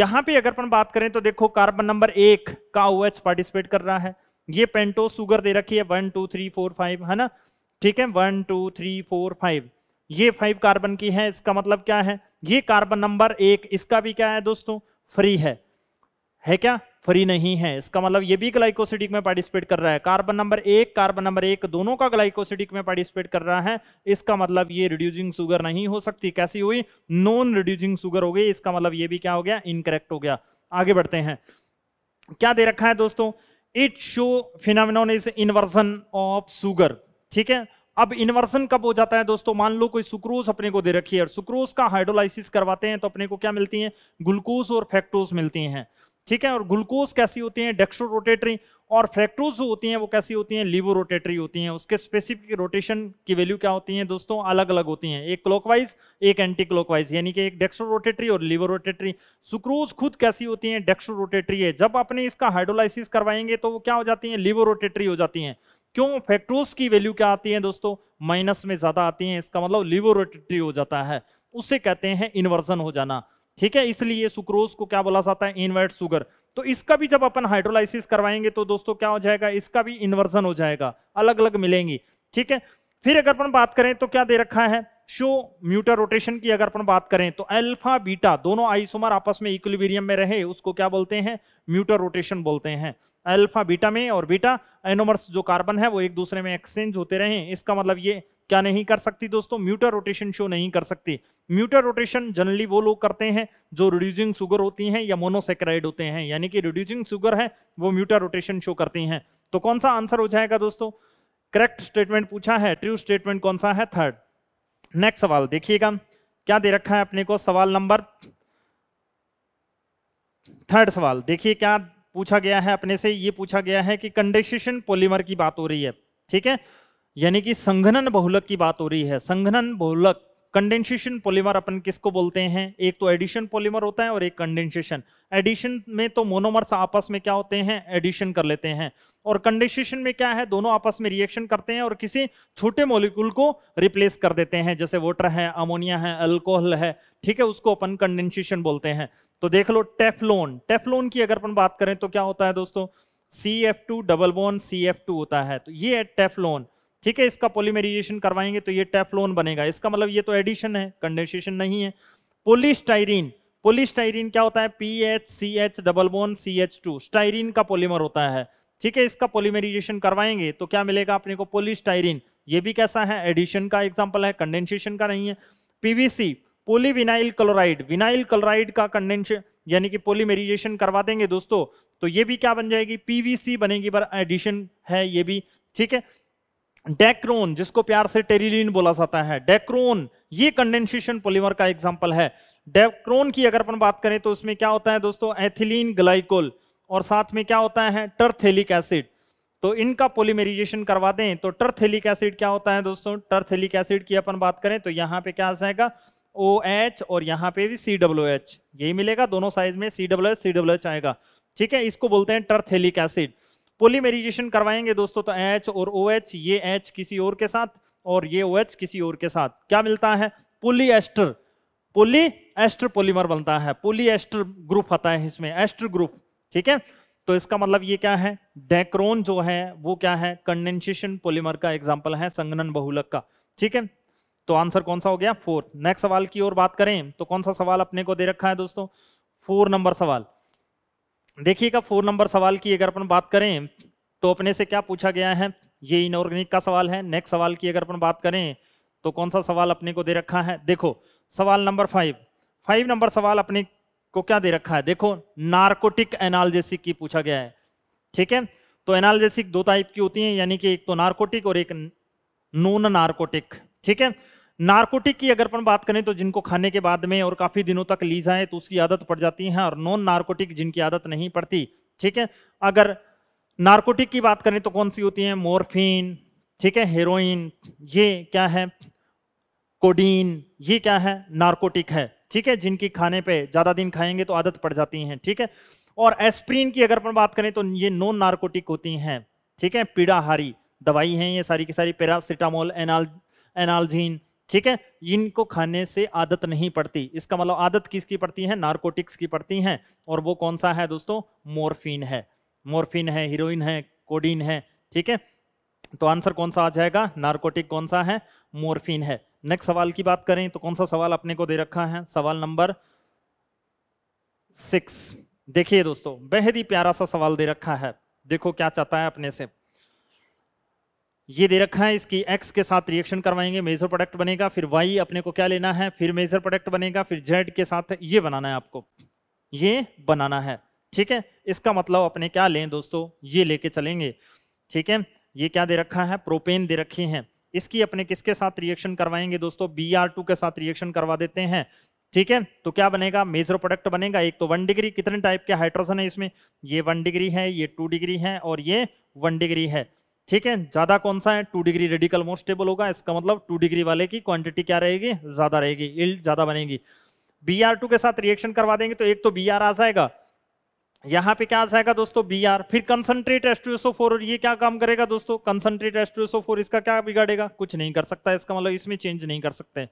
यहां पे अगर अपन बात करें तो देखो कार्बन नंबर एक का ओ OH पार्टिसिपेट कर रहा है ये पेंटो सुगर दे रखी है one two three four five है ना ठीक है one two three four five ये फाइव कार्बन की है इसका मतलब क्या है ये कार्बन नंबर एक इसका भी क्या है दोस्तों फ्री है है क्या फ्री नहीं है इसका मतलब ये भी ग्लाइकोसिडिक में पार्टिसिपेट कर रहा है कार्बन नंबर एक कार्बन नंबर एक दोनों का ग्लाइकोसिडिक में पार्टिसिपेट कर रहा है इसका मतलब ये रिड्यूसिंग शुगर नहीं हो सकती कैसी हुई नॉन रिड्यूसिंग शुगर हो गई इसका मतलब ये भी क्या हो गया इनकरेक्ट हो गया आगे बढ़ते हैं क्या दे रखा है दोस्तों it show phenomenon is inversion of sugar ठीक है अब इन्वर्सन कब हो जाता है दोस्तों मान लो कोई सुक्रोज अपने को दे रखी है और सुक्रोज का हाइड्रोलाइसिस करवाते हैं तो अपने को क्या मिलती है ग्लूकोज और फैक्टोज मिलती हैं ठीक है और ग्लूकोज कैसी होती है डेक्सो रोटेटरी और फ्रेक्टोज जो होती हैं वो कैसी होती हैं लीवो रोटेटरी होती हैं उसके स्पेसिफिक रोटेशन की वैल्यू क्या होती है दोस्तों अलग अलग होती हैं एक क्लॉकवाइज एक एंटी क्लॉकवाइज यानी कि एक डेक्सो रोटेटरी और लीवो रोटेटरी सुक्रोज खुद कैसी होती हैं डेक्सो रोटेटरी है जब अपने इसका हाइड्रोलाइसिस करवाएंगे तो वो क्या हो जाती है लीवो रोटेटरी हो जाती है क्यों फैक्ट्रोज की वैल्यू क्या आती है दोस्तों माइनस में ज्यादा आती है इसका मतलब लीवो रोटेटरी हो जाता है उसे कहते हैं इन्वर्जन हो जाना ठीक है इसलिए सुक्रोज को क्या बोला जाता है इनवर्ट सुगर तो इसका भी जब अपन हाइड्रोलाइसिस करवाएंगे तो दोस्तों क्या हो जाएगा इसका भी इन्वर्जन हो जाएगा अलग अलग मिलेंगी ठीक है फिर अगर अपन बात करें तो क्या दे रखा है शो म्यूटर रोटेशन की अगर अपन बात करें तो अल्फा बीटा दोनों आइसोमर आपस में इक्विलिब्रियम में रहे उसको क्या बोलते हैं म्यूटर रोटेशन बोलते हैं अल्फा बीटा में और बीटा एनोमर्स जो कार्बन है वो एक दूसरे में एक्सचेंज होते रहे इसका मतलब ये क्या नहीं कर सकती दोस्तों म्यूटर रोटेशन शो नहीं कर सकती म्यूटर रोटेशन जनरली वो लोग करते हैं जो रिड्यूसिंग शुगर होती हैं या मोनोसेक्राइड होते हैं यानी कि रिड्यूसिंग शुगर है वो म्यूटर रोटेशन शो करती हैं तो कौन सा आंसर हो जाएगा दोस्तों करेक्ट स्टेटमेंट पूछा है ट्रू स्टेटमेंट कौन सा है थर्ड नेक्स्ट सवाल देखिएगा क्या दे रखा है अपने को सवाल नंबर थर्ड सवाल देखिए क्या पूछा गया है अपने से ये पूछा गया है कि कंडेशन पोलिमर की बात हो रही है ठीक है यानी कि संघनन बहुलक की बात हो रही है संघनन बहुलक कंडेंसेशन पॉलीमर अपन किसको बोलते हैं एक तो एडिशन पॉलीमर होता है और एक कंडेंसेशन एडिशन में तो मोनोमर्स आपस में क्या होते हैं एडिशन कर लेते हैं और कंडेंसेशन में क्या है दोनों आपस में रिएक्शन करते हैं और किसी छोटे मॉलिक्यूल को रिप्लेस कर देते हैं जैसे वाटर है अमोनिया है अल्कोहल है ठीक है उसको अपन कंडेंसेशन बोलते हैं तो देख लो टेफलोन टेफलोन की अगर अपन बात करें तो क्या होता है दोस्तों C F two double bond C F two होता है तो ये है टेफलोन ठीक है इसका पोलीमेराइजेशन करवाएंगे तो ये टेफलोन बनेगा इसका मतलब ये तो एडिशन है कंडेंसेशन नहीं है पोलिस्टाइरिन पोलिस्टाइरिन क्या होता है P H C H double bond C H two styrene का पोलीमर होता है ठीक है इसका पोलीमेराइजेशन करवाएंगे तो क्या मिलेगा अपने को पोलिस्टाइरिन ये भी कैसा है एडिशन का एग्जाम्पल है कंडेंसेशन का नहीं है PVC polyvinyl chloride vinyl chloride का कंडेंशन यानी कि पोलीमेरिजेशन करवा देंगे दोस्तों तो ये भी क्या बन जाएगी पीवीसी बनेगी पर एडिशन है ये भी ठीक है डेक्रोन जिसको प्यार से टेरिलीन बोला जाता है डेक्रोन ये कंडेंसेशन पॉलीमर का एग्जाम्पल है डेक्रोन की अगर अपन बात करें तो उसमें क्या होता है दोस्तों एथिलीन ग्लाइकोल और साथ में क्या होता है टर्थेलिक एसिड तो इनका पोलीमेरिजेशन करवा दें तो टर्थेलिक एसिड क्या होता है दोस्तों टर्थेलिक एसिड की अपन बात करें तो यहाँ पे क्या आ जाएगा ओ OH और यहाँ पे भी सी डब्ल्यू एच यही मिलेगा दोनों साइज में C W H C W H आएगा ठीक है इसको बोलते हैं टर्थेलिक एसिड पोलीमेरिजेशन करवाएंगे दोस्तों तो एच और ओ एच ये एच किसी और के साथ और ये ओ एच किसी और के साथ क्या मिलता है poly ester poly ester polymer बनता है पोली एस्टर ग्रुप आता है इसमें एस्टर ग्रुप ठीक है तो इसका मतलब ये क्या है डेक्रोन जो है वो क्या है कंडेंसेशन पोलीमर का एग्जाम्पल है संगनन बहुलक का ठीक है तो आंसर कौन सा हो गया फोर नेक्स्ट सवाल की ओर बात करें तो कौन सा सवाल अपने को दे रखा है दोस्तों फोर नंबर सवाल देखिएगा फोर नंबर सवाल की अगर अपन बात करें तो अपने से क्या पूछा गया है ये इनऑर्गेनिक का सवाल है नेक्स्ट सवाल की अगर अपन बात करें तो कौन सा सवाल अपने को दे रखा है देखो सवाल नंबर फाइव फाइव नंबर सवाल अपने को क्या दे रखा है देखो नार्कोटिक एनालजेसिक की पूछा गया है ठीक है तो एनालजेसिक दो टाइप की होती है यानी कि एक तो नार्कोटिक और एक नॉन नार्कोटिक ठीक है नार्कोटिक की अगर अपन बात करें तो जिनको खाने के बाद में और काफ़ी दिनों तक ली जाए तो उसकी आदत पड़ जाती है और नॉन नार्कोटिक जिनकी आदत नहीं पड़ती ठीक है अगर नार्कोटिक की बात करें तो कौन सी होती है मोरफिन ठीक है हेरोइन ये क्या है कोडीन ये क्या है नार्कोटिक है ठीक है जिनकी खाने पे ज़्यादा दिन खाएंगे तो आदत पड़ जाती है ठीक है और एस्प्रीन की अगर अपन बात करें तो ये नॉन नार्कोटिक होती हैं ठीक है पीड़ाहारी दवाई हैं ये सारी की सारी पैरासिटामोल एनाल एनालजीन ठीक है इनको खाने से आदत नहीं पड़ती इसका मतलब आदत किसकी पड़ती है नार्कोटिक्स की पड़ती है और वो कौन सा है दोस्तों मोरफिन है मोरफिन है हीरोइन है कोडीन है ठीक है तो आंसर कौन सा आ जाएगा नार्कोटिक कौन सा है मोरफिन है नेक्स्ट सवाल की बात करें तो कौन सा सवाल अपने को दे रखा है सवाल नंबर सिक्स देखिए दोस्तों बेहद ही प्यारा सा सवाल दे रखा है देखो क्या चाहता है अपने से ये दे रखा है इसकी एक्स के साथ रिएक्शन करवाएंगे मेजर प्रोडक्ट बनेगा फिर वाई अपने को क्या लेना है फिर मेजर प्रोडक्ट बनेगा फिर जेड के साथ ये बनाना है आपको ये बनाना है ठीक है इसका मतलब अपने क्या लें दोस्तों ये लेके चलेंगे ठीक है ये क्या दे रखा है प्रोपेन दे रखी है इसकी अपने किसके साथ रिएक्शन करवाएंगे दोस्तों बी आर टू के साथ रिएक्शन करवा देते हैं ठीक है तो क्या बनेगा मेजर प्रोडक्ट बनेगा एक तो वन डिग्री कितने टाइप के हाइड्रोजन है इसमें ये वन डिग्री है ये टू डिग्री है और ये वन डिग्री है ठीक है ज्यादा कौन सा है two degree radical more stable होगा इसका मतलब टू डिग्री वाले की क्वांटिटी क्या रहेगी ज्यादा रहेगी इल्ड ज्यादा बनेगी बी आर टू के साथ रिएक्शन करवा देंगे तो एक तो बी आर आ जाएगा यहाँ पे क्या आ जाएगा दोस्तों बी आर फिर कंसनट्रेट एस्ट्रोसो फोर और ये क्या काम करेगा दोस्तों कंसनट्रेट एस्ट्रोसो फोर इसका क्या बिगाड़ेगा कुछ नहीं कर सकता इसका मतलब इसमें चेंज नहीं कर सकते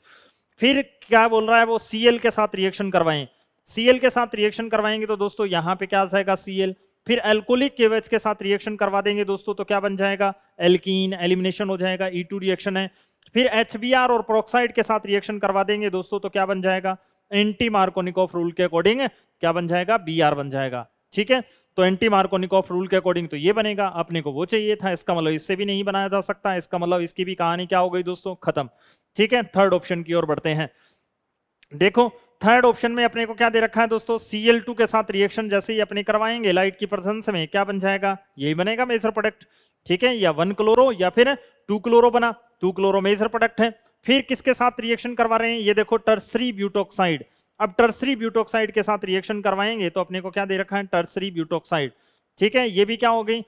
फिर क्या बोल रहा है वो सी के साथ रिएक्शन करवाएं सी के साथ रिएक्शन करवाएंगे तो दोस्तों यहाँ पे क्या आ जाएगा सी फिर एल्कोलिक केवेज के साथ रिएक्शन करवा देंगे दोस्तों तो क्या बन जाएगा एल्कीन एलिमिनेशन हो जाएगा ई e रिएक्शन है फिर एच और प्रोक्साइड के साथ रिएक्शन करवा देंगे दोस्तों तो क्या बन जाएगा एंटी मार्कोनिकॉफ रूल के अकॉर्डिंग क्या बन जाएगा बी बन जाएगा ठीक है तो एंटी मार्कोनिकॉफ रूल के अकॉर्डिंग तो ये बनेगा अपने को वो चाहिए था इसका मतलब इससे भी नहीं बनाया जा सकता इसका मतलब इसकी भी कहानी क्या हो गई दोस्तों खत्म ठीक है थर्ड ऑप्शन की ओर बढ़ते हैं देखो थर्ड ऑप्शन में अपने को क्या दे रखा है दोस्तों Cl2 के साथ रिएक्शन जैसे ही अपने करवाएंगे लाइट की प्रसन्स में क्या बन जाएगा यही बनेगा मेजर प्रोडक्ट ठीक है या वन क्लोरो या फिर टू क्लोरो बना टू क्लोरो मेजर प्रोडक्ट है फिर किसके साथ रिएक्शन करवा रहे हैं ये देखो टर्सरी ब्यूटोक्साइड अब टर्सरी ब्यूटोक्साइड के साथ रिएक्शन करवाएंगे तो अपने को क्या दे रखा है टर्सरी ब्यूटोक्साइड ठीक है ये भी क्या हो गई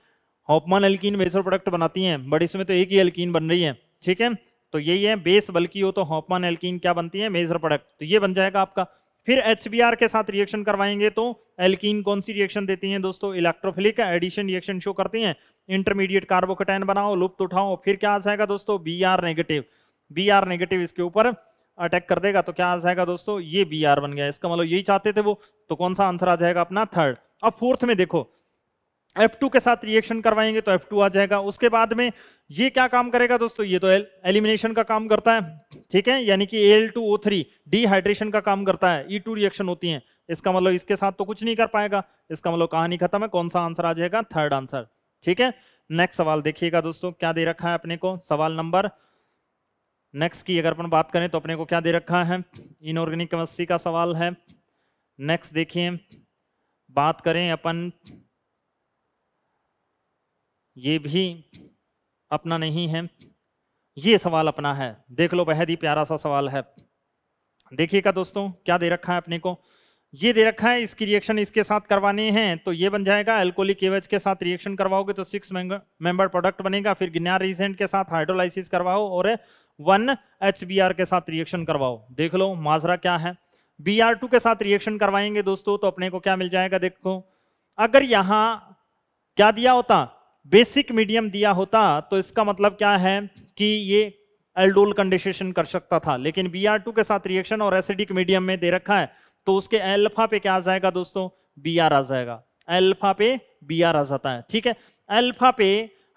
हॉपमन एल्कीन मेजर प्रोडक्ट बनाती हैं बट इसमें तो एक ही एल्कीन बन रही है ठीक है तो यही है बेस बल्कि हो तो हॉपमान एल्किन क्या बनती है मेजर प्रोडक्ट तो ये बन जाएगा आपका फिर एच के साथ रिएक्शन करवाएंगे तो एल्कीन कौन सी रिएक्शन देती है दोस्तों इलेक्ट्रोफिलिक एडिशन रिएक्शन शो करती है इंटरमीडिएट कार्बोकटैन बनाओ लुप्त उठाओ फिर क्या आ जाएगा दोस्तों बी नेगेटिव बी नेगेटिव इसके ऊपर अटैक कर देगा तो क्या आ जाएगा दोस्तों ये बी बन गया इसका मतलब यही चाहते थे वो तो कौन सा आंसर आ जाएगा अपना थर्ड अब फोर्थ में देखो F2 के साथ रिएक्शन करवाएंगे तो F2 आ जाएगा उसके बाद में ये क्या काम करेगा दोस्तों ये तो एल, एलिमिनेशन का काम करता है ठीक है यानी कि L two O three dehydration का काम करता है ई टू रिएक्शन होती है इसका मतलब इसके साथ तो कुछ नहीं कर पाएगा इसका मतलब कहानी खत्म है कौन सा आंसर आ जाएगा थर्ड आंसर ठीक है नेक्स्ट सवाल देखिएगा दोस्तों क्या दे रखा है अपने को सवाल नंबर नेक्स्ट की अगर अपन बात करें तो अपने को क्या दे रखा है इनऑर्गेनिक केमिस्ट्री का सवाल है नेक्स्ट देखिए बात करें अपन ये भी अपना नहीं है ये सवाल अपना है देख लो बेहद ही प्यारा सा सवाल है देखिएगा दोस्तों क्या दे रखा है अपने को ये दे रखा है इसकी रिएक्शन इसके साथ करवानी है तो ये बन जाएगा एल्कोलिक एवज के साथ रिएक्शन करवाओगे तो सिक्स मेंबर प्रोडक्ट बनेगा फिर गिनार रिजेंट के साथ हाइड्रोलाइसिस करवाओ और वन एच के साथ रिएक्शन करवाओ देख लो माजरा क्या है बी के साथ रिएक्शन करवाएंगे दोस्तों तो अपने को क्या मिल जाएगा देखो अगर यहाँ क्या दिया होता बेसिक मीडियम दिया होता तो इसका मतलब क्या है कि ये एल्डोल कंडेशन कर सकता था लेकिन बी आर टू के साथ रिएक्शन और एसिडिक मीडियम में दे रखा है तो उसके एल्फा पे क्या आ जाएगा दोस्तों बी आर आ जाएगा एल्फा पे बी आर आ जाता है ठीक है एल्फा पे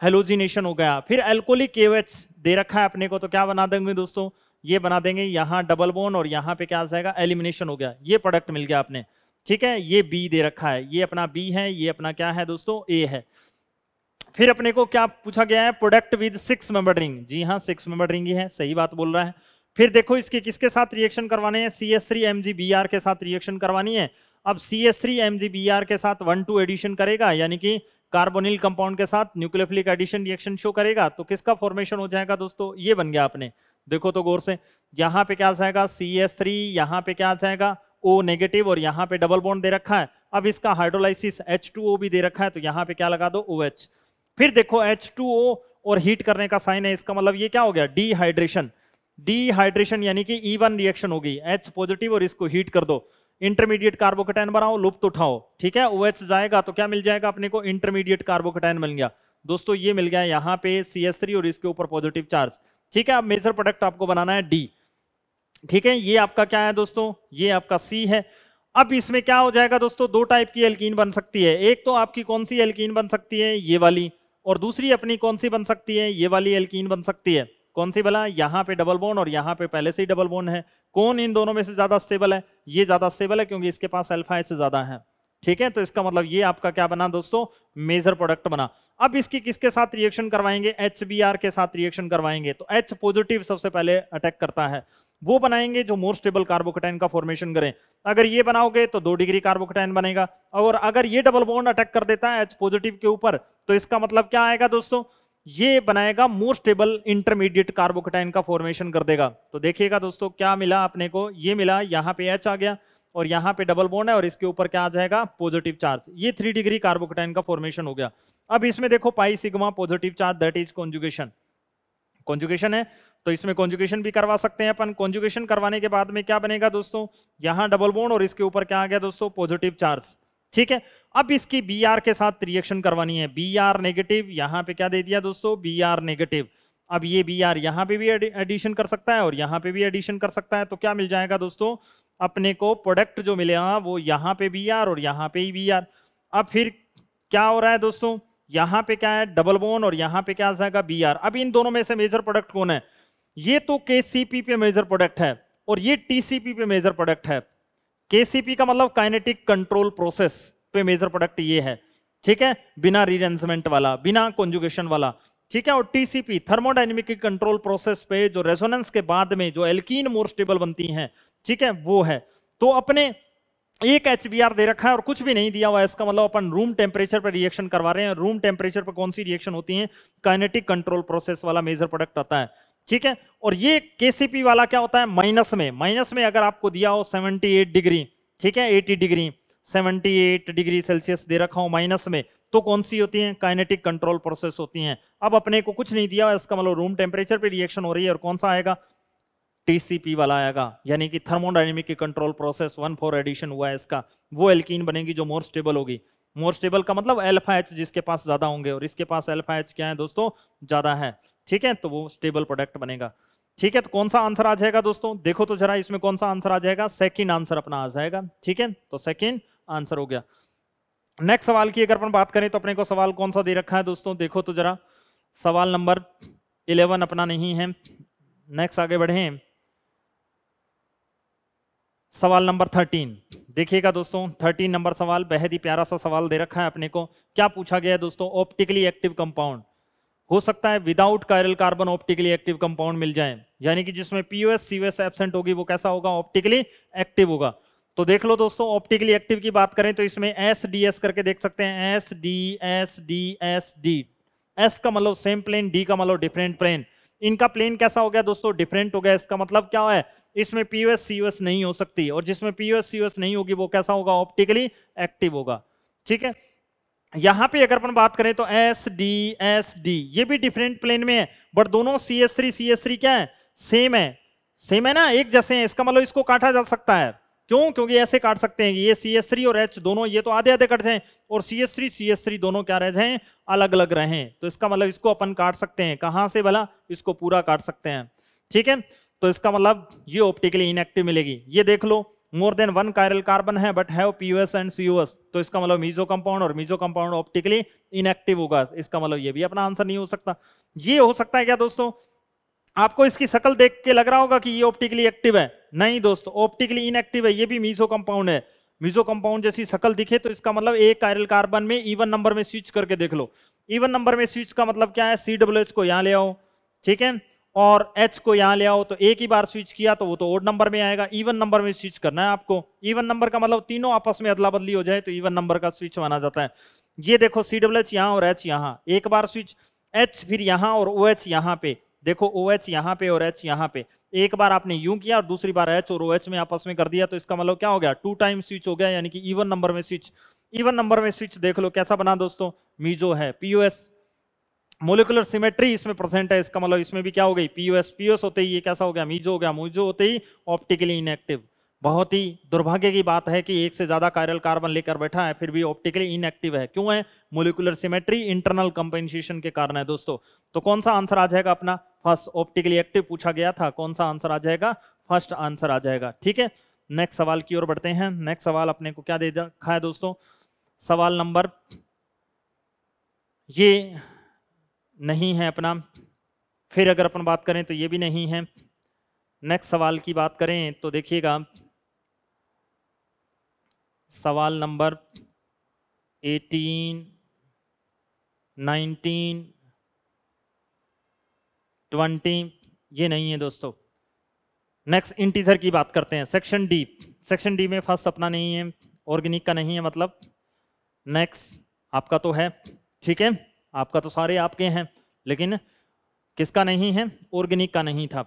हेलोजिनेशन हो गया फिर एल्कोलिक केवेच दे रखा है अपने को तो क्या बना देंगे दोस्तों ये बना देंगे यहाँ डबल बोन और यहाँ पे क्या आ जाएगा एलिमिनेशन हो गया ये प्रोडक्ट मिल गया आपने ठीक है ये बी दे रखा है ये अपना बी है ये अपना क्या है दोस्तों ए है फिर अपने को क्या पूछा गया है product with six member ring जी हाँ सिक्स मेंबर रिंग ही है सही बात बोल रहा है फिर देखो इसके किसके साथ रिएक्शन करवाने हैं C S three M G B R के साथ रिएक्शन करवानी है अब C S three M G B R के साथ वन टू एडिशन करेगा यानी कि कार्बोनिल कंपाउंड के साथ न्यूक्लियोफिलिक एडिशन रिएक्शन शो करेगा तो किसका फॉर्मेशन हो जाएगा दोस्तों ये बन गया आपने देखो तो गौर से यहाँ पे क्या जाएगा सी एस थ्री यहाँ पे क्या जाएगा ओ नेगेटिव और यहाँ पे डबल बॉन्ड दे रखा है अब इसका हाइड्रोलाइसिस एच टू ओ भी दे रखा है तो यहाँ पे क्या लगा दो ओ OH. एच फिर देखो ओ और हीट करने का साइन है इसका मतलब ये क्या हो गया डीहाइड्रेशन डीहाइड्रेशन यानी कि ई वन रिएक्शन होगी एच पॉजिटिव और इसको हीट कर दो इंटरमीडिएट कार्बोकटाइन बनाओ लुप्त तो उठाओ ठीक है ओ OH जाएगा तो क्या मिल जाएगा अपने को इंटरमीडिएट कार्बोकटाइन मिल गया दोस्तों ये मिल गया यहाँ पे सी और इसके ऊपर पॉजिटिव चार्ज ठीक है अब मेजर प्रोडक्ट आपको बनाना है डी ठीक है ये आपका क्या है दोस्तों ये आपका सी है अब इसमें क्या हो जाएगा दोस्तों दो टाइप की एल्कीन बन सकती है एक तो आपकी कौन सी एल्कीन बन सकती है ये वाली और दूसरी अपनी कौन सी बन सकती है ये वाली एल्कीन बन सकती है कौन सी भला यहाँ पे डबल बोन और यहाँ पे पहले से ही डबल बोन है कौन इन दोनों में से ज्यादा स्टेबल है ये ज्यादा स्टेबल है क्योंकि इसके पास अल्फा एच ज्यादा है ठीक है तो इसका मतलब ये आपका क्या बना दोस्तों मेजर प्रोडक्ट बना अब इसकी किसके साथ रिएक्शन करवाएंगे एच के साथ रिएक्शन करवाएंगे तो एच पॉजिटिव सबसे पहले अटैक करता है वो बनाएंगे जो मोर स्टेबल कार्बोकटाइन का फॉर्मेशन करें अगर ये बनाओगे तो दो डिग्री कार्बोकटाइन बनेगा और अगर ये डबल बॉन्ड अटैक कर देता है एच पॉजिटिव के ऊपर तो इसका मतलब क्या आएगा दोस्तों ये बनाएगा मोर स्टेबल इंटरमीडिएट कार्बोकटाइन का फॉर्मेशन कर देगा तो देखिएगा दोस्तों क्या मिला अपने को ये मिला यहाँ पे एच आ गया और यहाँ पे डबल बोन है और इसके ऊपर क्या आ जाएगा पॉजिटिव चार्ज ये थ्री डिग्री कार्बोकटाइन का फॉर्मेशन हो गया अब इसमें देखो pi sigma positive charge that is conjugation conjugation है तो इसमें कॉन्जुकेशन भी करवा सकते हैं अपन कॉन्जुकेशन करवाने के बाद में क्या बनेगा दोस्तों यहां डबल बोन और इसके ऊपर क्या आ गया दोस्तों पॉजिटिव चार्ज ठीक है अब इसकी बी आर के साथ रिएक्शन करवानी है बी आर नेगेटिव यहां पे क्या दे दिया दोस्तों बी आर नेगेटिव अब ये बी आर यहां पे भी एडिशन कर सकता है और यहां पे भी एडिशन कर सकता है तो क्या मिल जाएगा दोस्तों अपने को प्रोडक्ट जो मिलेगा हाँ, वो यहाँ पे बी आर और यहाँ पे ही बी आर अब फिर क्या हो रहा है दोस्तों यहाँ पे क्या है डबल बोन और यहाँ पे क्या आ जाएगा बी आर अब इन दोनों में से मेजर प्रोडक्ट कौन है ये तो केसीपी पे मेजर प्रोडक्ट है और ये टीसीपी पे मेजर प्रोडक्ट है केसीपी का मतलब काइनेटिक कंट्रोल प्रोसेस पे मेजर प्रोडक्ट ये है ठीक है बिना रिरेंजमेंट वाला बिना कॉन्जुगेशन वाला ठीक है और टीसीपी थर्मोडाइनमिक कंट्रोल प्रोसेस पे जो रेजोनेंस के बाद में जो एल्कीन मोर स्टेबल बनती हैं ठीक है वो है तो अपने एक एच दे रखा है और कुछ भी नहीं दिया हुआ है इसका मतलब अपन रूम टेम्परेचर पर रिएक्शन करवा रहे हैं रूम टेम्परेचर पर कौन सी रिएक्शन होती है काइनेटिक कंट्रोल प्रोसेस वाला मेजर प्रोडक्ट आता है ठीक है और ये केसीपी वाला क्या होता है माइनस में माइनस में अगर आपको दिया हो 78 डिग्री ठीक है 80 डिग्री 78 डिग्री सेल्सियस दे रखा हो माइनस में तो कौन सी होती है काइनेटिक कंट्रोल प्रोसेस होती हैं अब अपने को कुछ नहीं दिया इसका मतलब रूम टेम्परेचर पे रिएक्शन हो रही है और कौन सा आएगा टीसीपी वाला आएगा यानी कि thermodynamic control process one four addition हुआ है इसका वो एल्किन बनेगी जो मोर स्टेबल होगी मोर स्टेबल का मतलब एल्फा एच जिसके पास ज्यादा होंगे और इसके पास एल्फा एच क्या है दोस्तों ज्यादा है ठीक है तो वो स्टेबल प्रोडक्ट बनेगा ठीक है तो कौन सा आंसर आ जाएगा दोस्तों देखो तो जरा इसमें कौन सा आंसर आ जाएगा सेकंड आंसर अपना आ जाएगा ठीक है तो सेकंड आंसर हो गया नेक्स्ट सवाल की अगर अपन बात करें तो अपने को सवाल कौन सा दे रखा है दोस्तों देखो तो जरा सवाल नंबर इलेवन अपना नहीं है नेक्स्ट आगे बढ़े सवाल नंबर थर्टीन देखिएगा दोस्तों थर्टीन नंबर सवाल बेहद ही प्यारा सा सवाल दे रखा है अपने को क्या पूछा गया है दोस्तों ऑप्टिकली एक्टिव कंपाउंड हो सकता है without chiral carbon optically active compound मिल जाए यानी कि जिसमें पीओएस सीओएस एबसेंट होगी वो कैसा होगा ऑप्टिकली एक्टिव होगा तो देख लो दोस्तों ऑप्टिकली एक्टिव की बात करें तो इसमें एस डी एस करके देख सकते हैं S D S D S D S का मतलब सेम प्लेन डी का मतलब डिफरेंट प्लेन इनका प्लेन कैसा हो गया दोस्तों डिफरेंट हो गया इसका मतलब क्या है इसमें पीओएस सीओएस नहीं हो सकती और जिसमें पीओएस सीओएस नहीं होगी वो कैसा होगा ऑप्टिकली एक्टिव होगा ठीक है यहां पे अगर अपन बात करें तो एस डी एस डी ये भी डिफरेंट प्लेन में है बट दोनों C S three C S three क्या है सेम है सेम है ना एक जैसे इसका मतलब इसको काटा जा सकता है क्यों क्योंकि ऐसे काट सकते हैं ये सी एस थ्री और एच दोनों ये तो आधे आधे कट जाए और C S three C S three दोनों क्या रह जाए अलग अलग रहे तो इसका मतलब इसको अपन काट सकते हैं कहां से भला इसको पूरा काट सकते हैं ठीक है तो इसका मतलब ये ऑप्टिकली इनएक्टिव मिलेगी ये देख लो more than one chiral carbon है but have POS and COS तो इसका मतलब मीजो कंपाउंड और मीजो कंपाउंड ऑप्टिकली इनएक्टिव होगा इसका मतलब ये भी अपना आंसर नहीं हो सकता ये हो सकता है क्या दोस्तों आपको इसकी शकल देख के लग रहा होगा कि ये ऑप्टिकली एक्टिव है नहीं दोस्तों ऑप्टिकली इनएक्टिव है ये भी मीजो कंपाउंड है मीजो कंपाउंड जैसी शकल दिखे तो इसका मतलब एक कायरल कार्बन में इवन नंबर में स्विच करके देख लो इवन नंबर में स्विच का मतलब क्या है सी को यहाँ ले आओ ठीक है और एच को यहां ले आओ तो एक ही बार स्विच किया तो वो तो ओड नंबर में आएगा इवन नंबर में स्विच करना है आपको इवन नंबर का मतलब तीनों आपस में अदला बदली हो जाए तो इवन नंबर का स्विच माना जाता है ये देखो सी डब्ल्यू एच यहाँ और एच यहाँ एक बार स्विच एच फिर यहाँ और ओ एच यहाँ पे देखो ओ एच यहाँ पे और एच यहाँ पे एक बार आपने यू किया और दूसरी बार एच और ओ एच में आपस में कर दिया तो इसका मतलब क्या हो गया टू टाइम स्विच हो गया यानी कि इवन नंबर में स्विच इवन नंबर में स्विच देख लो कैसा बना दोस्तों मीजो है एस मोलिकुलर सिमेट्री इसमें प्रेजेंट है इसका मतलब इसमें भी क्या हो गई पीओएस पीओएस होते ही ये कैसा हो गया मीजो हो गया मूजो होते ही ऑप्टिकली इनएक्टिव बहुत ही दुर्भाग्य की बात है कि एक से ज्यादा कायरल कार्बन लेकर बैठा है फिर भी ऑप्टिकली इनएक्टिव है क्यों है मोलिकुलर सिमेट्री इंटरनल कंपेंसेशन के कारण है दोस्तों तो कौन सा आंसर आ जाएगा अपना फर्स्ट ऑप्टिकली एक्टिव पूछा गया था कौन सा आंसर आ जाएगा फर्स्ट आंसर आ जाएगा ठीक है नेक्स्ट सवाल की ओर बढ़ते हैं नेक्स्ट सवाल अपने को क्या दे रखा है दोस्तों सवाल नंबर ये नहीं है अपना फिर अगर अपन बात करें तो ये भी नहीं है नेक्स्ट सवाल की बात करें तो देखिएगा सवाल नंबर एटीन नाइनटीन ट्वेंटी ये नहीं है दोस्तों नेक्स्ट इंटीजर की बात करते हैं सेक्शन डी सेक्शन डी में फर्स्ट अपना नहीं है ऑर्गेनिक का नहीं है मतलब नेक्स्ट आपका तो है ठीक है आपका तो सारे आपके हैं लेकिन किसका नहीं है ऑर्गेनिक का नहीं था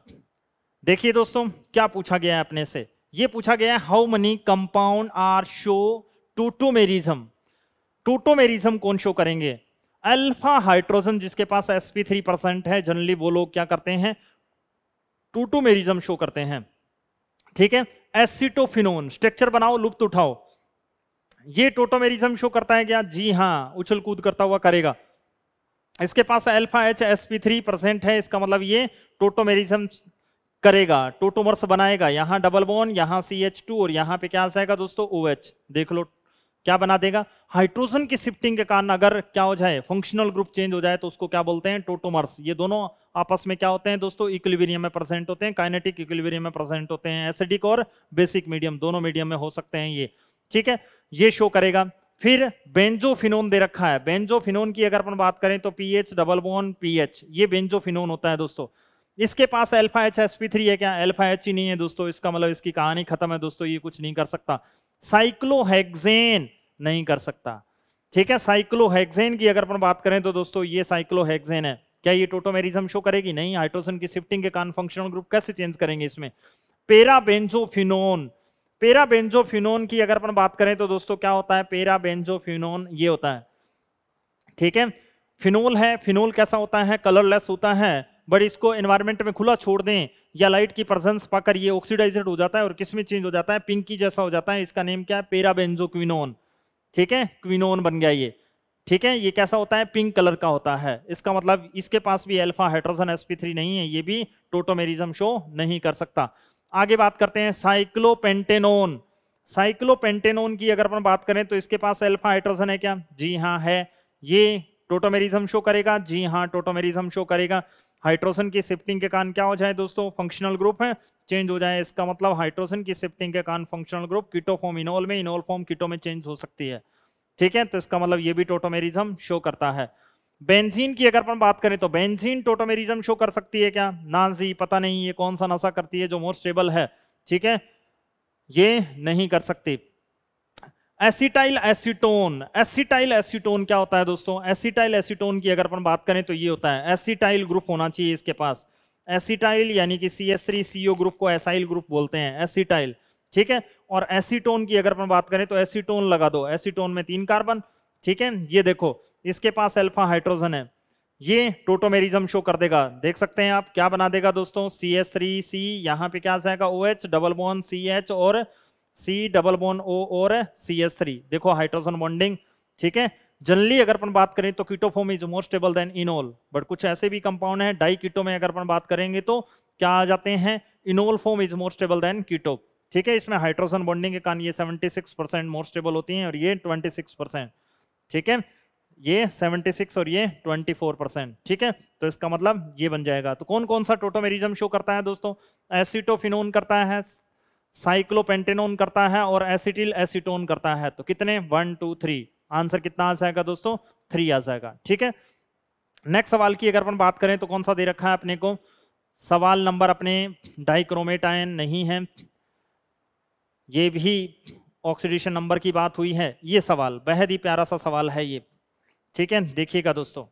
देखिए दोस्तों क्या पूछा गया है अपने से ये पूछा गया है how many compound are show tautomerism tautomerism कौन शो करेंगे अल्फा हाइड्रोजन जिसके पास sp3 थ्री परसेंट है जनरली वो लोग क्या करते हैं टूटोमेरिज्म शो करते हैं ठीक है एसिटोफिनोन स्ट्रक्चर बनाओ लुप्त उठाओ ये टोटोमेरिज्म शो करता है क्या जी हाँ उछल कूद करता हुआ करेगा इसके पास alpha H S P three percent है इसका मतलब ये टोटोमेरिजम करेगा टोटोमर्स बनाएगा यहाँ डबल बोन यहाँ सी एच टू और यहाँ पे क्या आ जाएगा दोस्तों ओ एच देख लो क्या बना देगा हाइड्रोजन की शिफ्टिंग के कारण अगर क्या हो जाए फंक्शनल ग्रुप चेंज हो जाए तो उसको क्या बोलते हैं टोटोमर्स ये दोनों आपस में क्या होते हैं दोस्तों इक्विलिब्रियम में प्रेजेंट होते हैं काइनेटिक इक्विलिब्रियम में प्रेजेंट होते हैं एसिडिक और बेसिक मीडियम दोनों मीडियम में हो सकते हैं ये ठीक है ये शो करेगा फिर बेंजोफिनोन दे रखा है बेंजोफिनोन की अगर अपन बात करें तो पीएच डबल वन पीएच ये बेंजोफिनोन होता है दोस्तों इसके पास alpha H S P three है क्या एल्फा एच ही नहीं है दोस्तों इसका मतलब इसकी कहानी खत्म है दोस्तों ये कुछ नहीं कर सकता साइक्लोहेक्न नहीं कर सकता ठीक है साइक्लोहेक्न की अगर अपन बात करें तो दोस्तों ये साइक्लोहेक्न है क्या ये टोटोमेरिज्म शो करेगी नहीं हाइड्रोजन की शिफ्टिंग के कारण फंक्शनल ग्रुप कैसे चेंज करेंगे इसमें पेरा बेंजोफिनोन पेरा बेंजोफिनोन की अगर अपन बात करें तो दोस्तों क्या होता है पेरा बेंजोफिनोन ये होता है ठीक है फिनोल है फिनोल कैसा होता है कलरलेस होता है बट इसको एनवायरमेंट में खुला छोड़ दें या लाइट की प्रजेंस पाकर ये ऑक्सीडाइजेड हो जाता है और किसमें चेंज हो जाता है पिंकी जैसा हो जाता है इसका नेम क्या है क्विनोन ठीक है क्विनोन बन गया ये ठीक है ये कैसा होता है पिंक कलर का होता है इसका मतलब इसके पास भी अल्फा हाइड्रोजन एस नहीं है ये भी टोटोमेरिज्म शो नहीं कर सकता आगे बात करते हैं साइक्लोपेंटेनोन साइक्लोपेंटेनोन की अगर अपन बात करें तो इसके पास अल्फा हाइड्रोजन है क्या जी हाँ है ये टोटोमेरिज्म शो करेगा जी हाँ टोटोमेरिज्म शो करेगा हाइड्रोजन की शिफ्टिंग के कारण क्या हो जाए दोस्तों फंक्शनल ग्रुप है चेंज हो जाए इसका मतलब हाइड्रोजन की शिफ्टिंग के कारण फंक्शनल ग्रुप किटोफॉर्म इनोल में इनोल फॉर्म कीटो में चेंज हो सकती है ठीक है तो इसका मतलब ये भी टोटोमेरिज्म शो करता है बेंजीन की अगर अपन बात करें तो बेंजीन टोटोमेरिज्म शो कर सकती है क्या ना जी पता नहीं ये कौन सा नशा करती है जो मोर स्टेबल है ठीक है ये नहीं कर सकती एसिटाइल एसीटोन एसिटाइल एसीटोन क्या होता है दोस्तों एसिटाइल एसीटोन की अगर अपन बात करें तो ये होता है एसिटाइल ग्रुप होना चाहिए इसके पास एसिटाइल यानी कि C S three CO group को एसाइल ग्रुप बोलते हैं एसिटाइल ठीक है और एसीटोन की अगर अपन बात करें तो एसीटोन लगा दो एसीटोन में तीन कार्बन ठीक है ये देखो इसके पास अल्फा हाइड्रोजन है ये टोटोमेरिज्म शो कर देगा देख सकते हैं आप क्या बना देगा दोस्तों सी एस थ्री सी यहाँ पे क्या जाएगा O H double bond C H और सी डबल बोन ओ और सी एस थ्री देखो हाइड्रोजन बॉन्डिंग ठीक है जनरली अगर अपन बात करें तो keto form is more stable than enol but कुछ ऐसे भी कंपाउंड है डाई कीटो में अगर अपन बात करेंगे तो क्या आ जाते हैं enol form is more stable than keto ठीक है इसमें हाइड्रोजन बॉन्डिंग के कारण ये 76 परसेंट मोर स्टेबल होती हैं और ये 26 परसेंट ठीक है ये 76 और ये 24 परसेंट ठीक है तो इसका मतलब ये बन जाएगा तो कौन कौन सा टोटोमेरिज्म शो करता है दोस्तों एसिटोफिनोन करता है साइक्लोपेंटेनोन करता है और एसिटिल एसिटोन करता है तो कितने वन टू थ्री आंसर कितना आ जाएगा दोस्तों थ्री आ जाएगा ठीक है नेक्स्ट सवाल की अगर अपन बात करें तो कौन सा दे रखा है अपने को सवाल नंबर अपने डाइक्रोमेटाइन नहीं है ये भी ऑक्सीडेशन नंबर की बात हुई है ये सवाल बेहद ही प्यारा सा सवाल है ये ठीक है देखिएगा दोस्तों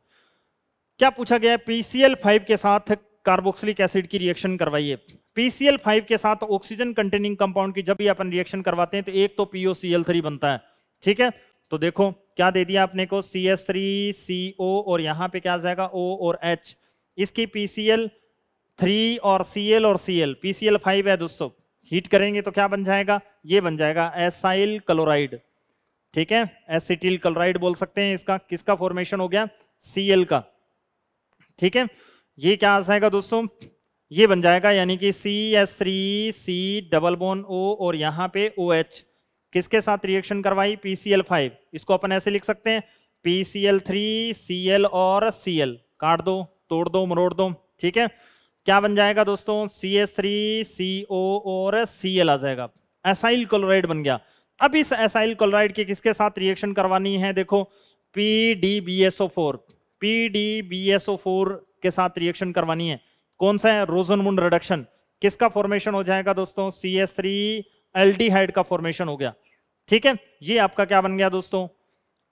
क्या पूछा गया पीसीएल फाइव के साथ कार्बोक्सिलिक एसिड की रिएक्शन करवाइए पीसीएल फाइव के साथ ऑक्सीजन कंटेनिंग कंपाउंड की जब भी अपन रिएक्शन करवाते हैं तो एक तो पीओसीएल थ्री बनता है ठीक है तो देखो क्या दे दिया आपने को सी एस थ्री सी ओ और यहाँ पे क्या जाएगा ओ और एच इसकी पीसीएल थ्री और सी एल और सी एल पीसीएल फाइव है दोस्तों हीट करेंगे तो क्या बन जाएगा ये बन जाएगा एसाइल क्लोराइड ठीक है एसिटिल क्लोराइड बोल सकते हैं इसका किसका फॉर्मेशन हो गया सी का ठीक है ये क्या आ जाएगा दोस्तों ये बन जाएगा यानी कि C S three C double bond O और यहाँ पे ओ एच किसके साथ रिएक्शन करवाई पी सी एल फाइव इसको अपन ऐसे लिख सकते हैं P C L three C L और सी एल काट दो तोड़ दो मरोड़ दो ठीक है क्या बन जाएगा दोस्तों सी एस थ्री सी ओ और सी एल आ जाएगा एसाइल क्लोराइड बन गया अब इस एसाइल क्लोराइड की किसके साथ रिएक्शन करवानी है देखो P D B S O four P D B S O four के साथ रिएक्शन करवानी है कौन सा है रोजनमुंड रिडक्शन किसका फॉर्मेशन हो जाएगा दोस्तों सी एस थ्री एल्डिहाइड का फॉर्मेशन हो गया ठीक है ये आपका क्या बन गया दोस्तों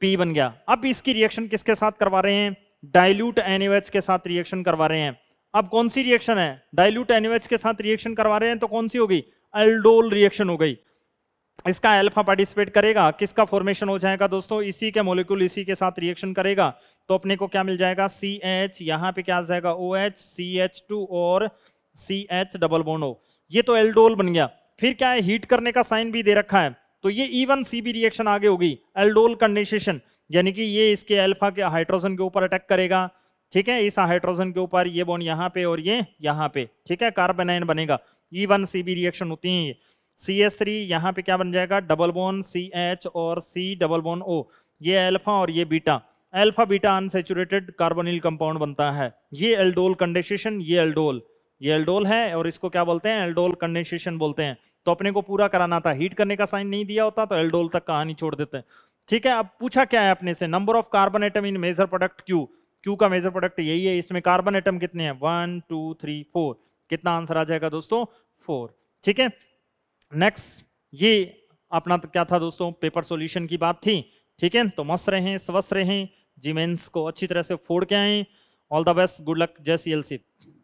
पी बन गया अब इसकी रिएक्शन किसके साथ करवा रहे हैं डायल्यूट एनिवेज के साथ रिएक्शन करवा रहे हैं अब कौन सी रिएक्शन है डायल्यूट एनिवेज के साथ रिएक्शन करवा रहे हैं तो कौन सी होगी एल्डोल रिएक्शन हो गई इसका अल्फा पार्टिसिपेट करेगा किसका फॉर्मेशन हो जाएगा दोस्तों इसी के मोलिक्यूल इसी के साथ रिएक्शन करेगा तो अपने को क्या मिल जाएगा सी एच यहाँ पे क्या आ जाएगा O H C H two और सी एच डबल बोनो ये तो एल्डोल बन गया फिर क्या है हीट करने का साइन भी दे रखा है तो ये वन सी बी रिएक्शन आगे होगी एल्डोल कंडेंसेशन यानी कि ये इसके एल्फा के हाइड्रोजन के ऊपर अटैक करेगा ठीक है इस हाइड्रोजन के ऊपर ये बोन यहाँ पे और ये यहाँ पे ठीक है कार्बेनाइन बनेगा E one C B reaction होती है ये सी एस थ्री यहाँ पे क्या बन जाएगा डबल बोन सी एच और सी डबल बोन ओ ये एल्फा और ये beta alpha beta unsaturated carbonyl compound बनता है ये एल्डोल कंडेशन ये एल्डोल ये एल्डोल है और इसको क्या बोलते हैं एल्डोल कंडेशन बोलते हैं तो अपने को पूरा कराना था हीट करने का साइन नहीं दिया होता तो एल्डोल तक कहानी छोड़ देते हैं ठीक है अब पूछा क्या है अपने से number of carbon atom in major product Q Q का मेजर प्रोडक्ट यही है इसमें कार्बन आइटम कितने हैं वन टू थ्री फोर कितना आंसर आ जाएगा दोस्तों फोर ठीक है नेक्स्ट ये अपना तो क्या था दोस्तों पेपर सॉल्यूशन की बात थी ठीक है तो मस्त रहें स्वस्थ रहें जीमेंस को अच्छी तरह से फोड़ के आएँ all the best good luck जय सी एल